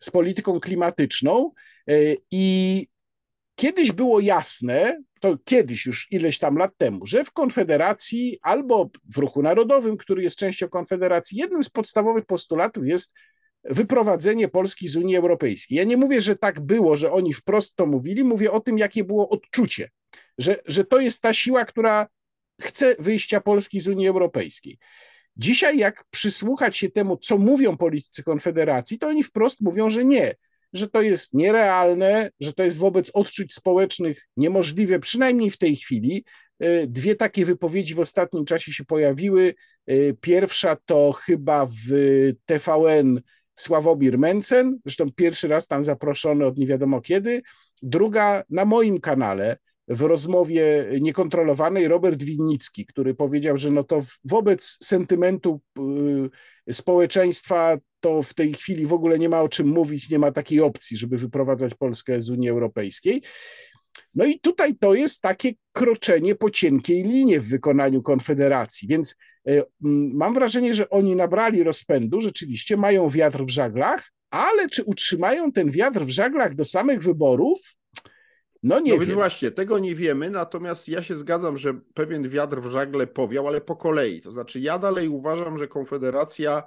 z polityką klimatyczną. Y, I kiedyś było jasne, to kiedyś już ileś tam lat temu, że w Konfederacji albo w Ruchu Narodowym, który jest częścią Konfederacji, jednym z podstawowych postulatów jest wyprowadzenie Polski z Unii Europejskiej. Ja nie mówię, że tak było, że oni wprost to mówili, mówię o tym, jakie było odczucie, że, że to jest ta siła, która chce wyjścia Polski z Unii Europejskiej. Dzisiaj, jak przysłuchać się temu, co mówią politycy Konfederacji, to oni wprost mówią, że nie, że to jest nierealne, że to jest wobec odczuć społecznych niemożliwe, przynajmniej w tej chwili. E, dwie takie wypowiedzi w ostatnim czasie się pojawiły. E, pierwsza to chyba w TVN Sławomir Mencen, zresztą pierwszy raz tam zaproszony od nie wiadomo kiedy, druga na moim kanale w rozmowie niekontrolowanej Robert Winnicki, który powiedział, że no to wobec sentymentu y, społeczeństwa to w tej chwili w ogóle nie ma o czym mówić, nie ma takiej opcji, żeby wyprowadzać Polskę z Unii Europejskiej. No i tutaj to jest takie kroczenie po cienkiej linie w wykonaniu Konfederacji, więc E, mm, mam wrażenie, że oni nabrali rozpędu, rzeczywiście mają wiatr w żaglach, ale czy utrzymają ten wiatr w żaglach do samych wyborów? No nie no wiem. właśnie, tego nie wiemy, natomiast ja się zgadzam, że pewien wiatr w żagle powiał, ale po kolei. To znaczy ja dalej uważam, że Konfederacja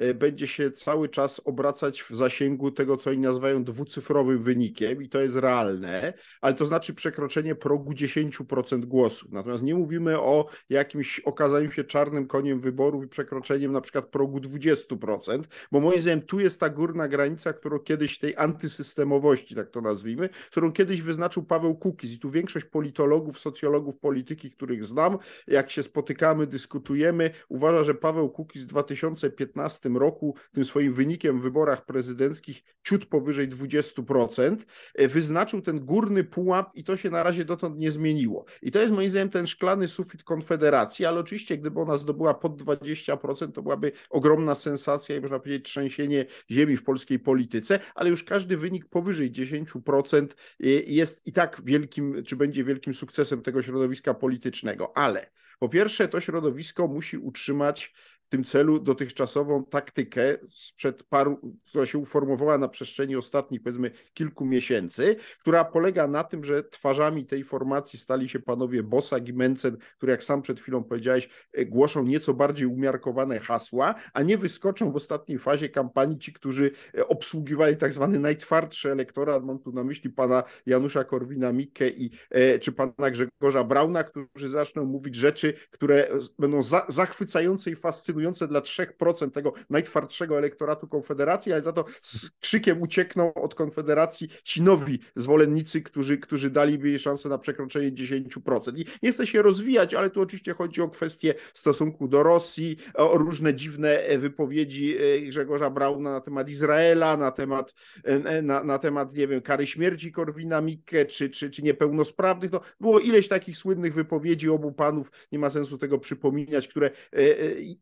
E, będzie się cały czas obracać w zasięgu tego, co oni nazywają dwucyfrowym wynikiem, i to jest realne, ale to znaczy przekroczenie progu 10% głosów. Natomiast nie mówimy o jakimś okazaniu się czarnym koniem wyborów i przekroczeniem na przykład progu 20%, bo moim zdaniem tu jest ta górna granica, którą kiedyś tej antysystemowości, tak to nazwijmy, którą kiedyś wyznaczył Paweł Kukiz. I tu większość politologów, socjologów, polityki, których znam, jak się spotykamy, dyskutujemy, uważa, że Paweł Kukiz w 2015 roku tym swoim wynikiem w wyborach prezydenckich ciut powyżej 20%, e, wyznaczył ten górny pułap i to się na razie dotąd nie zmieniło. I to jest moim zdaniem ten szklany sufit Konfederacji, ale oczywiście gdyby ona zdobyła pod 20%, to byłaby ogromna sensacja i można powiedzieć trzęsienie ziemi w polskiej polityce, ale już każdy wynik powyżej 10% e, jest i tak wielkim, czy będzie wielkim sukcesem tego środowiska politycznego. Ale po pierwsze, to środowisko musi utrzymać tym celu dotychczasową taktykę sprzed paru, która się uformowała na przestrzeni ostatnich powiedzmy kilku miesięcy, która polega na tym, że twarzami tej formacji stali się panowie Bosak i Mencen, które jak sam przed chwilą powiedziałeś, e, głoszą nieco bardziej umiarkowane hasła, a nie wyskoczą w ostatniej fazie kampanii ci, którzy e, obsługiwali tak zwany najtwardszy elektorat, mam tu na myśli pana Janusza Korwina-Mikke i e, czy pana Grzegorza Brauna, którzy zaczną mówić rzeczy, które będą za, zachwycające i fascynujące decydujące dla 3% tego najtwardszego elektoratu Konfederacji, ale za to z krzykiem uciekną od Konfederacji ci nowi zwolennicy, którzy, którzy daliby jej szansę na przekroczenie 10%. I nie chce się rozwijać, ale tu oczywiście chodzi o kwestie stosunku do Rosji, o różne dziwne e, wypowiedzi e, Grzegorza Brauna na temat Izraela, na temat, e, na, na temat nie wiem, kary śmierci Korwina-Mikke czy, czy, czy niepełnosprawnych. No, było ileś takich słynnych wypowiedzi obu panów, nie ma sensu tego przypominać, które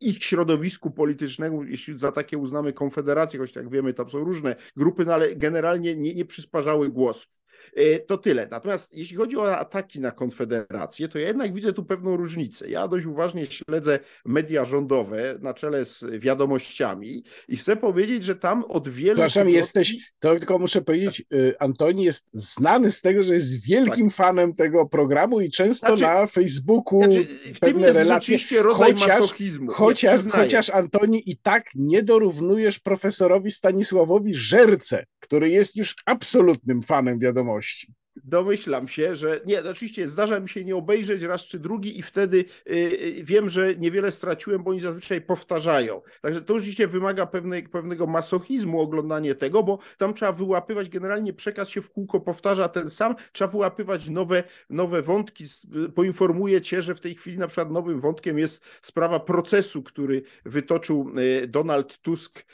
ich środowisku politycznemu, jeśli za takie uznamy konfederację, choć jak wiemy, tam są różne grupy, no ale generalnie nie, nie przysparzały głosów. E, to tyle. Natomiast jeśli chodzi o ataki na Konfederację, to ja jednak widzę tu pewną różnicę. Ja dość uważnie śledzę media rządowe na czele z wiadomościami i chcę powiedzieć, że tam od wielu. Przepraszam, tygodni... jesteś, to tylko muszę powiedzieć, y, Antoni jest znany z tego, że jest wielkim tak. fanem tego programu i często znaczy, na Facebooku. Znaczy, w tym jest relacje, rzeczywiście rodzaj chociaż, masochizmu. Chociaż, chociaż Antoni i tak nie dorównujesz profesorowi Stanisławowi Żerce, który jest już absolutnym fanem wiadomości wiadomości. Domyślam się, że nie, oczywiście zdarza mi się nie obejrzeć raz czy drugi i wtedy y, y, wiem, że niewiele straciłem, bo oni zazwyczaj powtarzają. Także to oczywiście wymaga pewnej, pewnego masochizmu oglądanie tego, bo tam trzeba wyłapywać, generalnie przekaz się w kółko powtarza ten sam, trzeba wyłapywać nowe, nowe wątki. Y, poinformuję cię, że w tej chwili na przykład nowym wątkiem jest sprawa procesu, który wytoczył Donald Tusk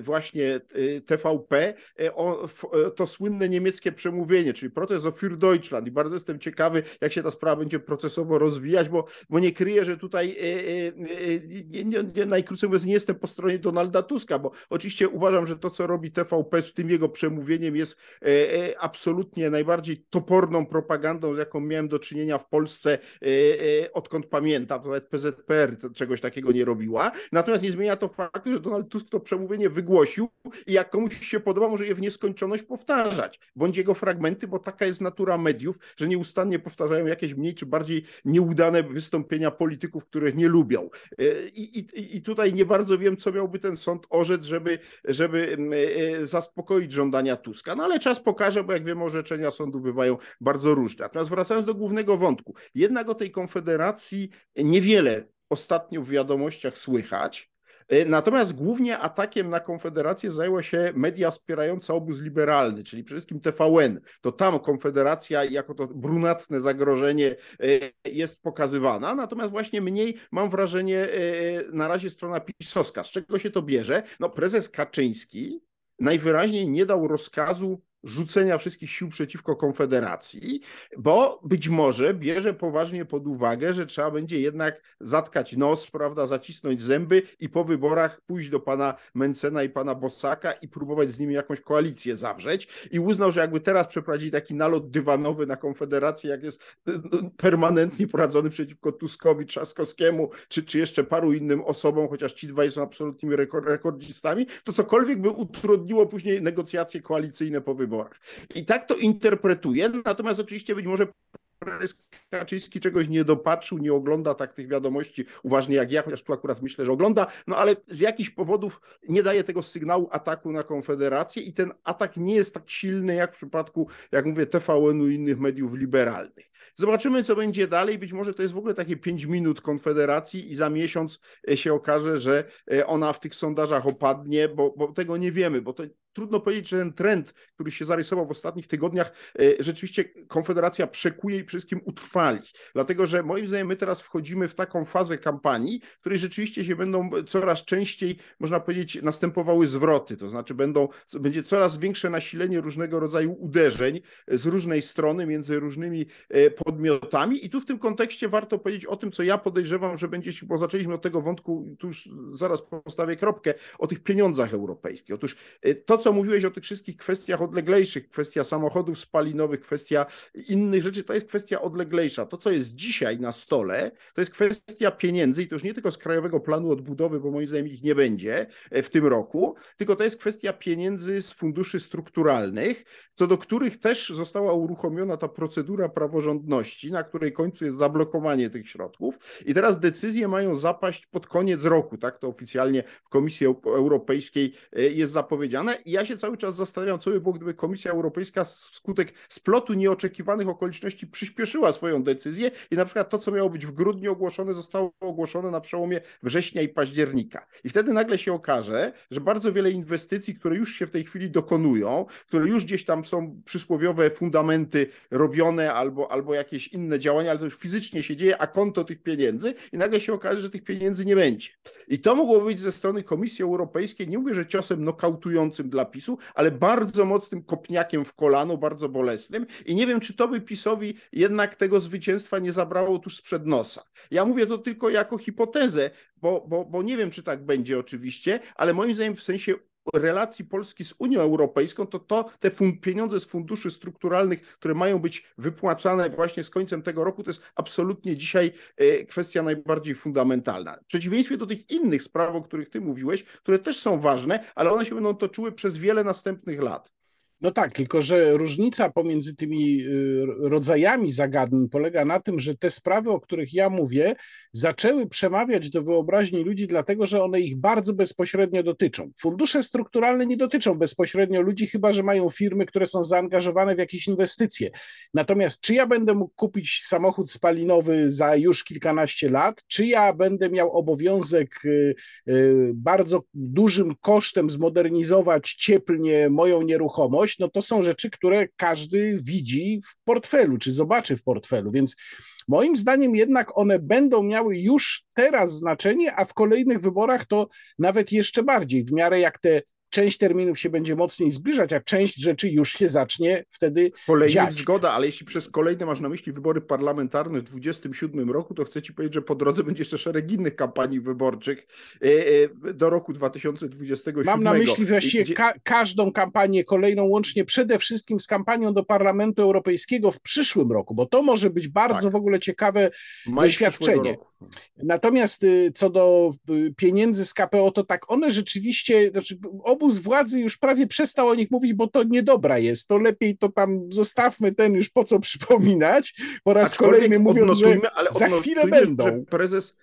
właśnie TVP, e, e, to słynne niemieckie przemówienie, czyli proces o Für Deutschland i bardzo jestem ciekawy, jak się ta sprawa będzie procesowo rozwijać, bo, bo nie kryję, że tutaj e, e, e, nie, nie, nie, najkrócej mówiąc nie jestem po stronie Donalda Tuska, bo oczywiście uważam, że to, co robi TVP z tym jego przemówieniem jest absolutnie najbardziej toporną propagandą, z jaką miałem do czynienia w Polsce odkąd pamiętam, nawet PZPR czegoś takiego nie robiła. Natomiast nie zmienia to faktu, że Donald Tusk to przemówienie wygłosił i jak komuś się podoba, może je w nieskończoność powtarzać, bądź jego fragmenty, bo taka jest natura mediów, że nieustannie powtarzają jakieś mniej czy bardziej nieudane wystąpienia polityków, których nie lubią. E, I, i, i tutaj nie bardzo wiem, co miałby ten sąd orzec, żeby, żeby mm, e, e, zaspokoić żądania Tuska. No ale czas pokaże, bo jak wiemy, orzeczenia sądu bywają bardzo różne. Natomiast wracając do głównego wątku, jednak o tej konfederacji niewiele ostatnio w wiadomościach słychać. E, natomiast głównie atakiem na Konfederację zajęła się media wspierająca obóz liberalny, czyli przede wszystkim TVN. To tam Konfederacja jako to brunatne zagrożenie e, jest pokazywana, natomiast właśnie mniej mam wrażenie e, na razie strona pisowska. Z czego się to bierze? No prezes Kaczyński najwyraźniej nie dał rozkazu rzucenia wszystkich sił przeciwko Konfederacji, bo być może bierze poważnie pod uwagę, że trzeba będzie jednak zatkać nos, prawda, zacisnąć zęby i po wyborach pójść do pana Mencena i pana Bosaka i próbować z nimi jakąś koalicję zawrzeć i uznał, że jakby teraz przeprowadzili taki nalot dywanowy na Konfederację, jak jest e, e, permanentnie poradzony przeciwko Tuskowi, Trzaskowskiemu, czy, czy jeszcze paru innym osobom, chociaż ci dwaj są absolutnymi rekordzistami, to cokolwiek by utrudniło później negocjacje koalicyjne po wyborach wyborach. I tak to interpretuję, natomiast oczywiście być może prezes Kaczyński czegoś nie dopatrzył, nie ogląda tak tych wiadomości uważnie jak ja, chociaż tu akurat myślę, że ogląda, no ale z jakichś powodów nie daje tego sygnału ataku na Konfederację i ten atak nie jest tak silny jak w przypadku, jak mówię, TVN-u i innych mediów liberalnych. Zobaczymy, co będzie dalej. Być może to jest w ogóle takie 5 minut Konfederacji i za miesiąc się okaże, że e, ona w tych sondażach opadnie, bo, bo tego nie wiemy, bo to trudno powiedzieć, że ten trend, który się zarysował w ostatnich tygodniach, e, rzeczywiście Konfederacja przekuje i wszystkim utrwali. Dlatego, że moim zdaniem my teraz wchodzimy w taką fazę kampanii, w której rzeczywiście się będą coraz częściej, można powiedzieć, następowały zwroty. To znaczy będą, będzie coraz większe nasilenie różnego rodzaju uderzeń z różnej strony między różnymi e, podmiotami. I tu w tym kontekście warto powiedzieć o tym, co ja podejrzewam, że będzie się, bo zaczęliśmy od tego wątku, tu już zaraz postawię kropkę, o tych pieniądzach europejskich. Otóż e, to, co mówiłeś o tych wszystkich kwestiach odleglejszych, kwestia samochodów spalinowych, kwestia innych rzeczy, to jest kwestia odleglejsza. To, co jest dzisiaj na stole, to jest kwestia pieniędzy i to już nie tylko z Krajowego Planu Odbudowy, bo moim zdaniem ich nie będzie e, w tym roku, tylko to jest kwestia pieniędzy z funduszy strukturalnych, co do których też została uruchomiona ta procedura praworządności, na której końcu jest zablokowanie tych środków. I teraz decyzje mają zapaść pod koniec roku, tak to oficjalnie w Komisji Europejskiej e, jest zapowiedziane. I ja się cały czas zastanawiam, co by było, gdyby Komisja Europejska wskutek splotu nieoczekiwanych okoliczności przyspieszyła swoją decyzję i na przykład to, co miało być w grudniu ogłoszone, zostało ogłoszone na przełomie września i października. I wtedy nagle się okaże, że bardzo wiele inwestycji, które już się w tej chwili dokonują, które już gdzieś tam są przysłowiowe fundamenty robione albo, albo jakieś inne działania, ale to już fizycznie się dzieje, a konto tych pieniędzy i nagle się okaże, że tych pieniędzy nie będzie. I to mogło być ze strony Komisji Europejskiej, nie mówię, że ciosem nokautującym dla dla PiSu, ale bardzo mocnym kopniakiem w kolano, bardzo bolesnym. I nie wiem, czy to by PiSowi jednak tego zwycięstwa nie zabrało tuż sprzed nosa. Ja mówię to tylko jako hipotezę, bo, bo, bo nie wiem, czy tak będzie oczywiście, ale moim zdaniem w sensie relacji Polski z Unią Europejską, to, to te pieniądze z funduszy strukturalnych, które mają być wypłacane właśnie z końcem tego roku, to jest absolutnie dzisiaj e, kwestia najbardziej fundamentalna. W przeciwieństwie do tych innych spraw, o których ty mówiłeś, które też są ważne, ale one się będą toczyły przez wiele następnych lat. No tak, tylko że różnica pomiędzy tymi y, rodzajami zagadnień polega na tym, że te sprawy, o których ja mówię, zaczęły przemawiać do wyobraźni ludzi, dlatego że one ich bardzo bezpośrednio dotyczą. Fundusze strukturalne nie dotyczą bezpośrednio ludzi, chyba że mają firmy, które są zaangażowane w jakieś inwestycje. Natomiast czy ja będę mógł kupić samochód spalinowy za już kilkanaście lat, czy ja będę miał obowiązek y, y, bardzo dużym kosztem zmodernizować cieplnie moją nieruchomość, no to są rzeczy, które każdy widzi w portfelu, czy zobaczy w portfelu, więc moim zdaniem jednak one będą miały już teraz znaczenie, a w kolejnych wyborach to nawet jeszcze bardziej, w miarę jak te część terminów się będzie mocniej zbliżać, a część rzeczy już się zacznie wtedy Kolejnych zgoda, ale jeśli przez kolejne masz na myśli wybory parlamentarne w 27 roku, to chcę ci powiedzieć, że po drodze będzie jeszcze szereg innych kampanii wyborczych e, e, do roku 2027. Mam na myśli właściwie gdzie... ka każdą kampanię kolejną, łącznie przede wszystkim z kampanią do Parlamentu Europejskiego w przyszłym roku, bo to może być bardzo tak. w ogóle ciekawe Maj doświadczenie. Natomiast y, co do y, pieniędzy z KPO, to tak one rzeczywiście, znaczy obu obóz władzy już prawie przestał o nich mówić, bo to niedobra jest, to lepiej to tam zostawmy ten już po co przypominać, po raz Aczkolwiek kolejny mówiąc, że ale za chwilę będą. Że prezes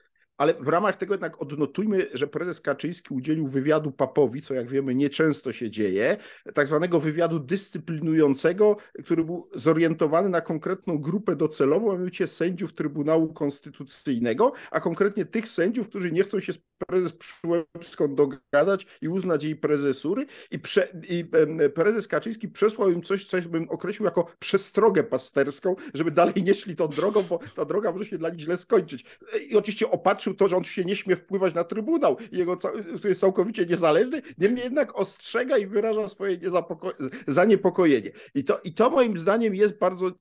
ale w ramach tego jednak odnotujmy, że prezes Kaczyński udzielił wywiadu papowi, co jak wiemy nieczęsto się dzieje, tak zwanego wywiadu dyscyplinującego, który był zorientowany na konkretną grupę docelową, a mianowicie sędziów Trybunału Konstytucyjnego, a konkretnie tych sędziów, którzy nie chcą się z prezes Przyłębską dogadać i uznać jej prezesury i, prze, i prezes Kaczyński przesłał im coś, co bym określił jako przestrogę pasterską, żeby dalej nie szli tą drogą, bo ta droga może się dla nich źle skończyć. I oczywiście opatrzył podkreślił to, że on się nie śmie wpływać na Trybunał, jego, który jest całkowicie niezależny, niemniej jednak ostrzega i wyraża swoje zaniepokojenie. I to, I to moim zdaniem jest bardzo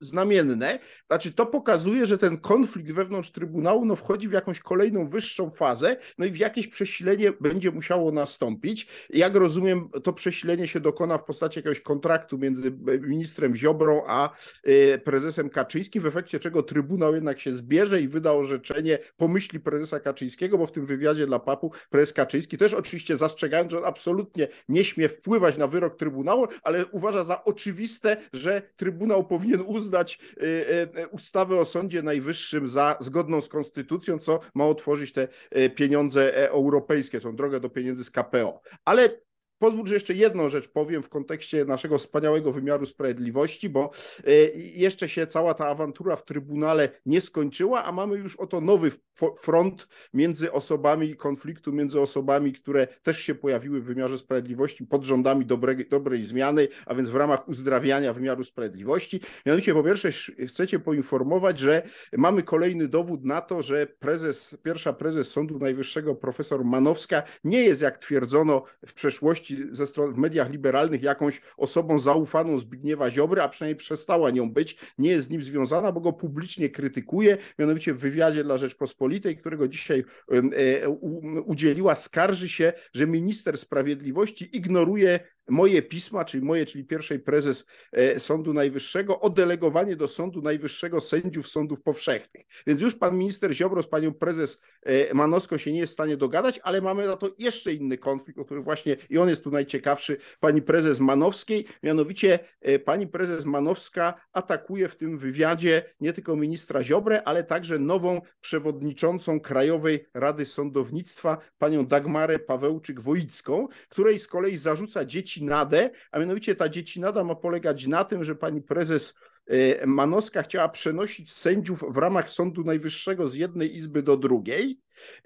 znamienne. Znaczy, to pokazuje, że ten konflikt wewnątrz Trybunału no, wchodzi w jakąś kolejną wyższą fazę, no i w jakieś przesilenie będzie musiało nastąpić. Jak rozumiem, to przesilenie się dokona w postaci jakiegoś kontraktu między e, ministrem Ziobrą a e, prezesem Kaczyńskim, w efekcie czego Trybunał jednak się zbierze i wyda orzeczenie pomyśli prezesa Kaczyńskiego, bo w tym wywiadzie dla papu prezes Kaczyński też oczywiście zastrzegając, że on absolutnie nie śmie wpływać na wyrok Trybunału, ale uważa za oczywiste, że Trybunał powinien uznać, uznać y, y, ustawę o Sądzie Najwyższym za zgodną z konstytucją, co ma otworzyć te y, pieniądze e, europejskie, są drogę do pieniędzy z KPO. Ale Pozwól, że jeszcze jedną rzecz powiem w kontekście naszego wspaniałego wymiaru sprawiedliwości, bo e, jeszcze się cała ta awantura w Trybunale nie skończyła, a mamy już oto nowy front między osobami, konfliktu między osobami, które też się pojawiły w wymiarze sprawiedliwości pod rządami dobrej, dobrej zmiany, a więc w ramach uzdrawiania wymiaru sprawiedliwości. Mianowicie po pierwsze chcecie poinformować, że mamy kolejny dowód na to, że prezes, pierwsza prezes Sądu Najwyższego profesor Manowska nie jest, jak twierdzono w przeszłości, części ze stron, w mediach liberalnych jakąś osobą zaufaną Zbigniewa Ziobry, a przynajmniej przestała nią być, nie jest z nim związana, bo go publicznie krytykuje, mianowicie w wywiadzie dla Rzeczpospolitej, którego dzisiaj e, udzieliła, skarży się, że minister sprawiedliwości ignoruje moje pisma, czyli moje, czyli pierwszej prezes e, Sądu Najwyższego, o delegowanie do Sądu Najwyższego sędziów sądów powszechnych. Więc już pan minister Ziobro z panią prezes e, Manowską się nie jest w stanie dogadać, ale mamy na to jeszcze inny konflikt, o którym właśnie i on jest tu najciekawszy, pani prezes Manowskiej. Mianowicie e, pani prezes Manowska atakuje w tym wywiadzie nie tylko ministra Ziobrę, ale także nową przewodniczącą Krajowej Rady Sądownictwa, panią Dagmarę pawełczyk woicką której z kolei zarzuca dzieci dziecinadę, a mianowicie ta dziecinada ma polegać na tym, że pani prezes y, Manowska chciała przenosić sędziów w ramach Sądu Najwyższego z jednej izby do drugiej.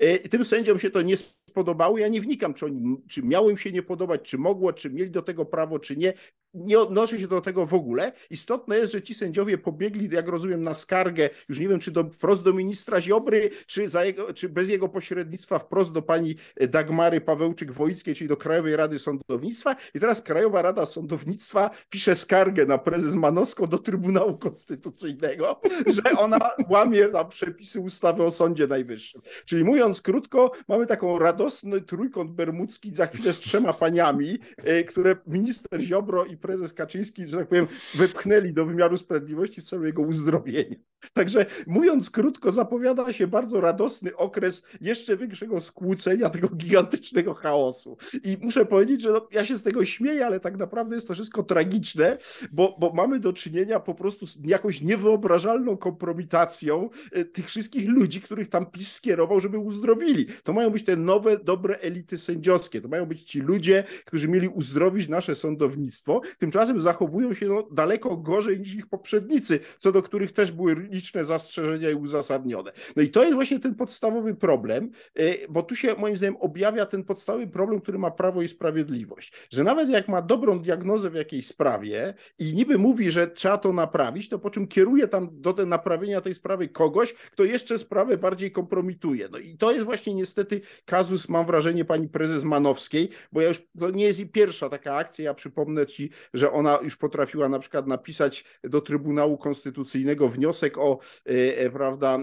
Y, tym sędziom się to nie spodobało. Ja nie wnikam, czy, oni, czy miało im się nie podobać, czy mogło, czy mieli do tego prawo, czy nie nie odnoszę się do tego w ogóle. Istotne jest, że ci sędziowie pobiegli, jak rozumiem, na skargę, już nie wiem, czy do, wprost do ministra Ziobry, czy, jego, czy bez jego pośrednictwa wprost do pani e, Dagmary Pawełczyk-Woickiej, czyli do Krajowej Rady Sądownictwa. I teraz Krajowa Rada Sądownictwa pisze skargę na prezes Manosko do Trybunału Konstytucyjnego, że ona łamie na przepisy ustawy o Sądzie Najwyższym. Czyli mówiąc krótko, mamy taką radosny trójkąt bermudzki za chwilę z trzema paniami, e, które minister Ziobro i prezes Kaczyński, że tak powiem, wepchnęli do wymiaru sprawiedliwości w celu jego uzdrowienia. Także mówiąc krótko, zapowiada się bardzo radosny okres jeszcze większego skłócenia tego gigantycznego chaosu. I muszę powiedzieć, że no, ja się z tego śmieję, ale tak naprawdę jest to wszystko tragiczne, bo, bo mamy do czynienia po prostu z jakąś niewyobrażalną kompromitacją e, tych wszystkich ludzi, których tam PiS skierował, żeby uzdrowili. To mają być te nowe, dobre elity sędziowskie. To mają być ci ludzie, którzy mieli uzdrowić nasze sądownictwo, tymczasem zachowują się no, daleko gorzej niż ich poprzednicy, co do których też były liczne zastrzeżenia i uzasadnione. No i to jest właśnie ten podstawowy problem, e, bo tu się moim zdaniem objawia ten podstawowy problem, który ma Prawo i Sprawiedliwość, że nawet jak ma dobrą diagnozę w jakiejś sprawie i niby mówi, że trzeba to naprawić, to po czym kieruje tam do naprawienia tej sprawy kogoś, kto jeszcze sprawę bardziej kompromituje. No i to jest właśnie niestety kazus, mam wrażenie, pani prezes Manowskiej, bo ja już, to nie jest jej pierwsza taka akcja, ja przypomnę ci że ona już potrafiła na przykład napisać do Trybunału Konstytucyjnego wniosek o e, e, prawda,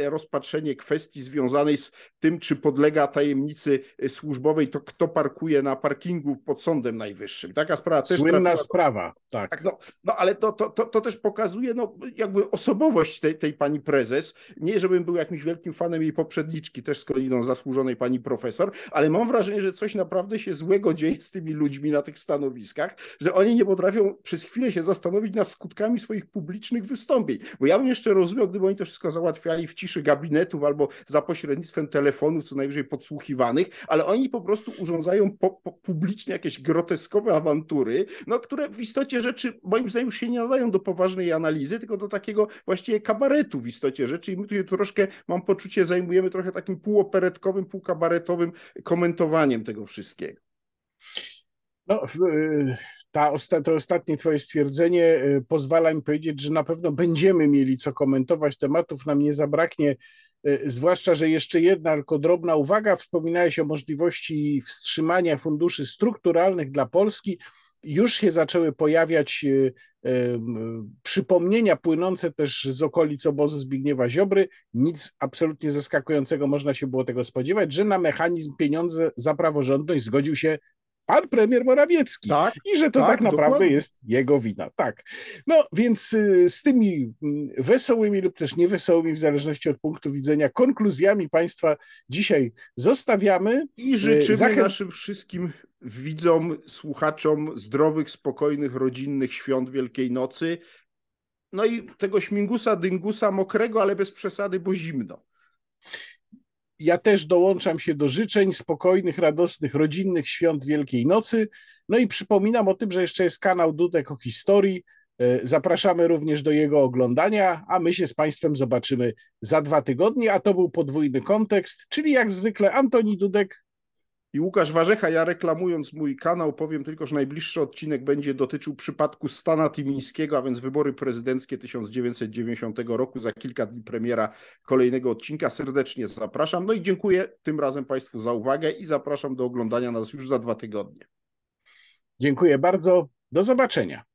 e, rozpatrzenie kwestii związanej z tym, czy podlega tajemnicy służbowej to, kto parkuje na parkingu pod Sądem Najwyższym. Taka sprawa też Słynna trafiła... sprawa, tak. tak. no, no ale to, to, to, to też pokazuje no, jakby osobowość tej, tej pani prezes. Nie, żebym był jakimś wielkim fanem jej poprzedniczki, też z koliną zasłużonej pani profesor, ale mam wrażenie, że coś naprawdę się złego dzieje z tymi ludźmi na tych stanowiskach, że oni nie potrafią przez chwilę się zastanowić nad skutkami swoich publicznych wystąpień. Bo ja bym jeszcze rozumiał, gdyby oni to wszystko załatwiali w ciszy gabinetów albo za pośrednictwem telefonów, co najwyżej podsłuchiwanych, ale oni po prostu urządzają po, po publicznie jakieś groteskowe awantury, no, które w istocie rzeczy moim zdaniem już się nie nadają do poważnej analizy, tylko do takiego właściwie kabaretu w istocie rzeczy i my tu się troszkę, mam poczucie, zajmujemy trochę takim półoperetkowym, półkabaretowym komentowaniem tego wszystkiego. No, y, ta, osta, to ostatnie Twoje stwierdzenie y, pozwala mi powiedzieć, że na pewno będziemy mieli co komentować. Tematów nam nie zabraknie. Y, zwłaszcza, że jeszcze jedna tylko drobna uwaga. Wspominałeś o możliwości wstrzymania funduszy strukturalnych dla Polski. Już się zaczęły pojawiać y, przypomnienia płynące też z okolic obozu Zbigniewa Ziobry. Nic absolutnie zaskakującego można się było tego spodziewać, że na mechanizm pieniądze za praworządność zgodził się pan premier Morawiecki. Tak, I że to tak, tak naprawdę dokładnie. jest jego wina. Tak. No więc y, z tymi mm, wesołymi lub też niewesołymi, w zależności od punktu widzenia, konkluzjami państwa dzisiaj zostawiamy. I życzymy Zachę... naszym wszystkim widzom, słuchaczom zdrowych, spokojnych, rodzinnych świąt Wielkiej Nocy. No i tego śmigusa, dyngusa, mokrego, ale bez przesady, bo zimno. Ja też dołączam się do życzeń spokojnych, radosnych, rodzinnych świąt Wielkiej Nocy. No i przypominam o tym, że jeszcze jest kanał Dudek o historii. E, zapraszamy również do jego oglądania, a my się z Państwem zobaczymy za dwa tygodnie. A to był podwójny kontekst, czyli jak zwykle Antoni Dudek, i Łukasz Warzecha, ja reklamując mój kanał, powiem tylko, że najbliższy odcinek będzie dotyczył przypadku Stana Tymińskiego, a więc wybory prezydenckie 1990 roku. Za kilka dni premiera kolejnego odcinka. Serdecznie zapraszam. No i dziękuję tym razem Państwu za uwagę i zapraszam do oglądania nas już za dwa tygodnie. Dziękuję bardzo. Do zobaczenia.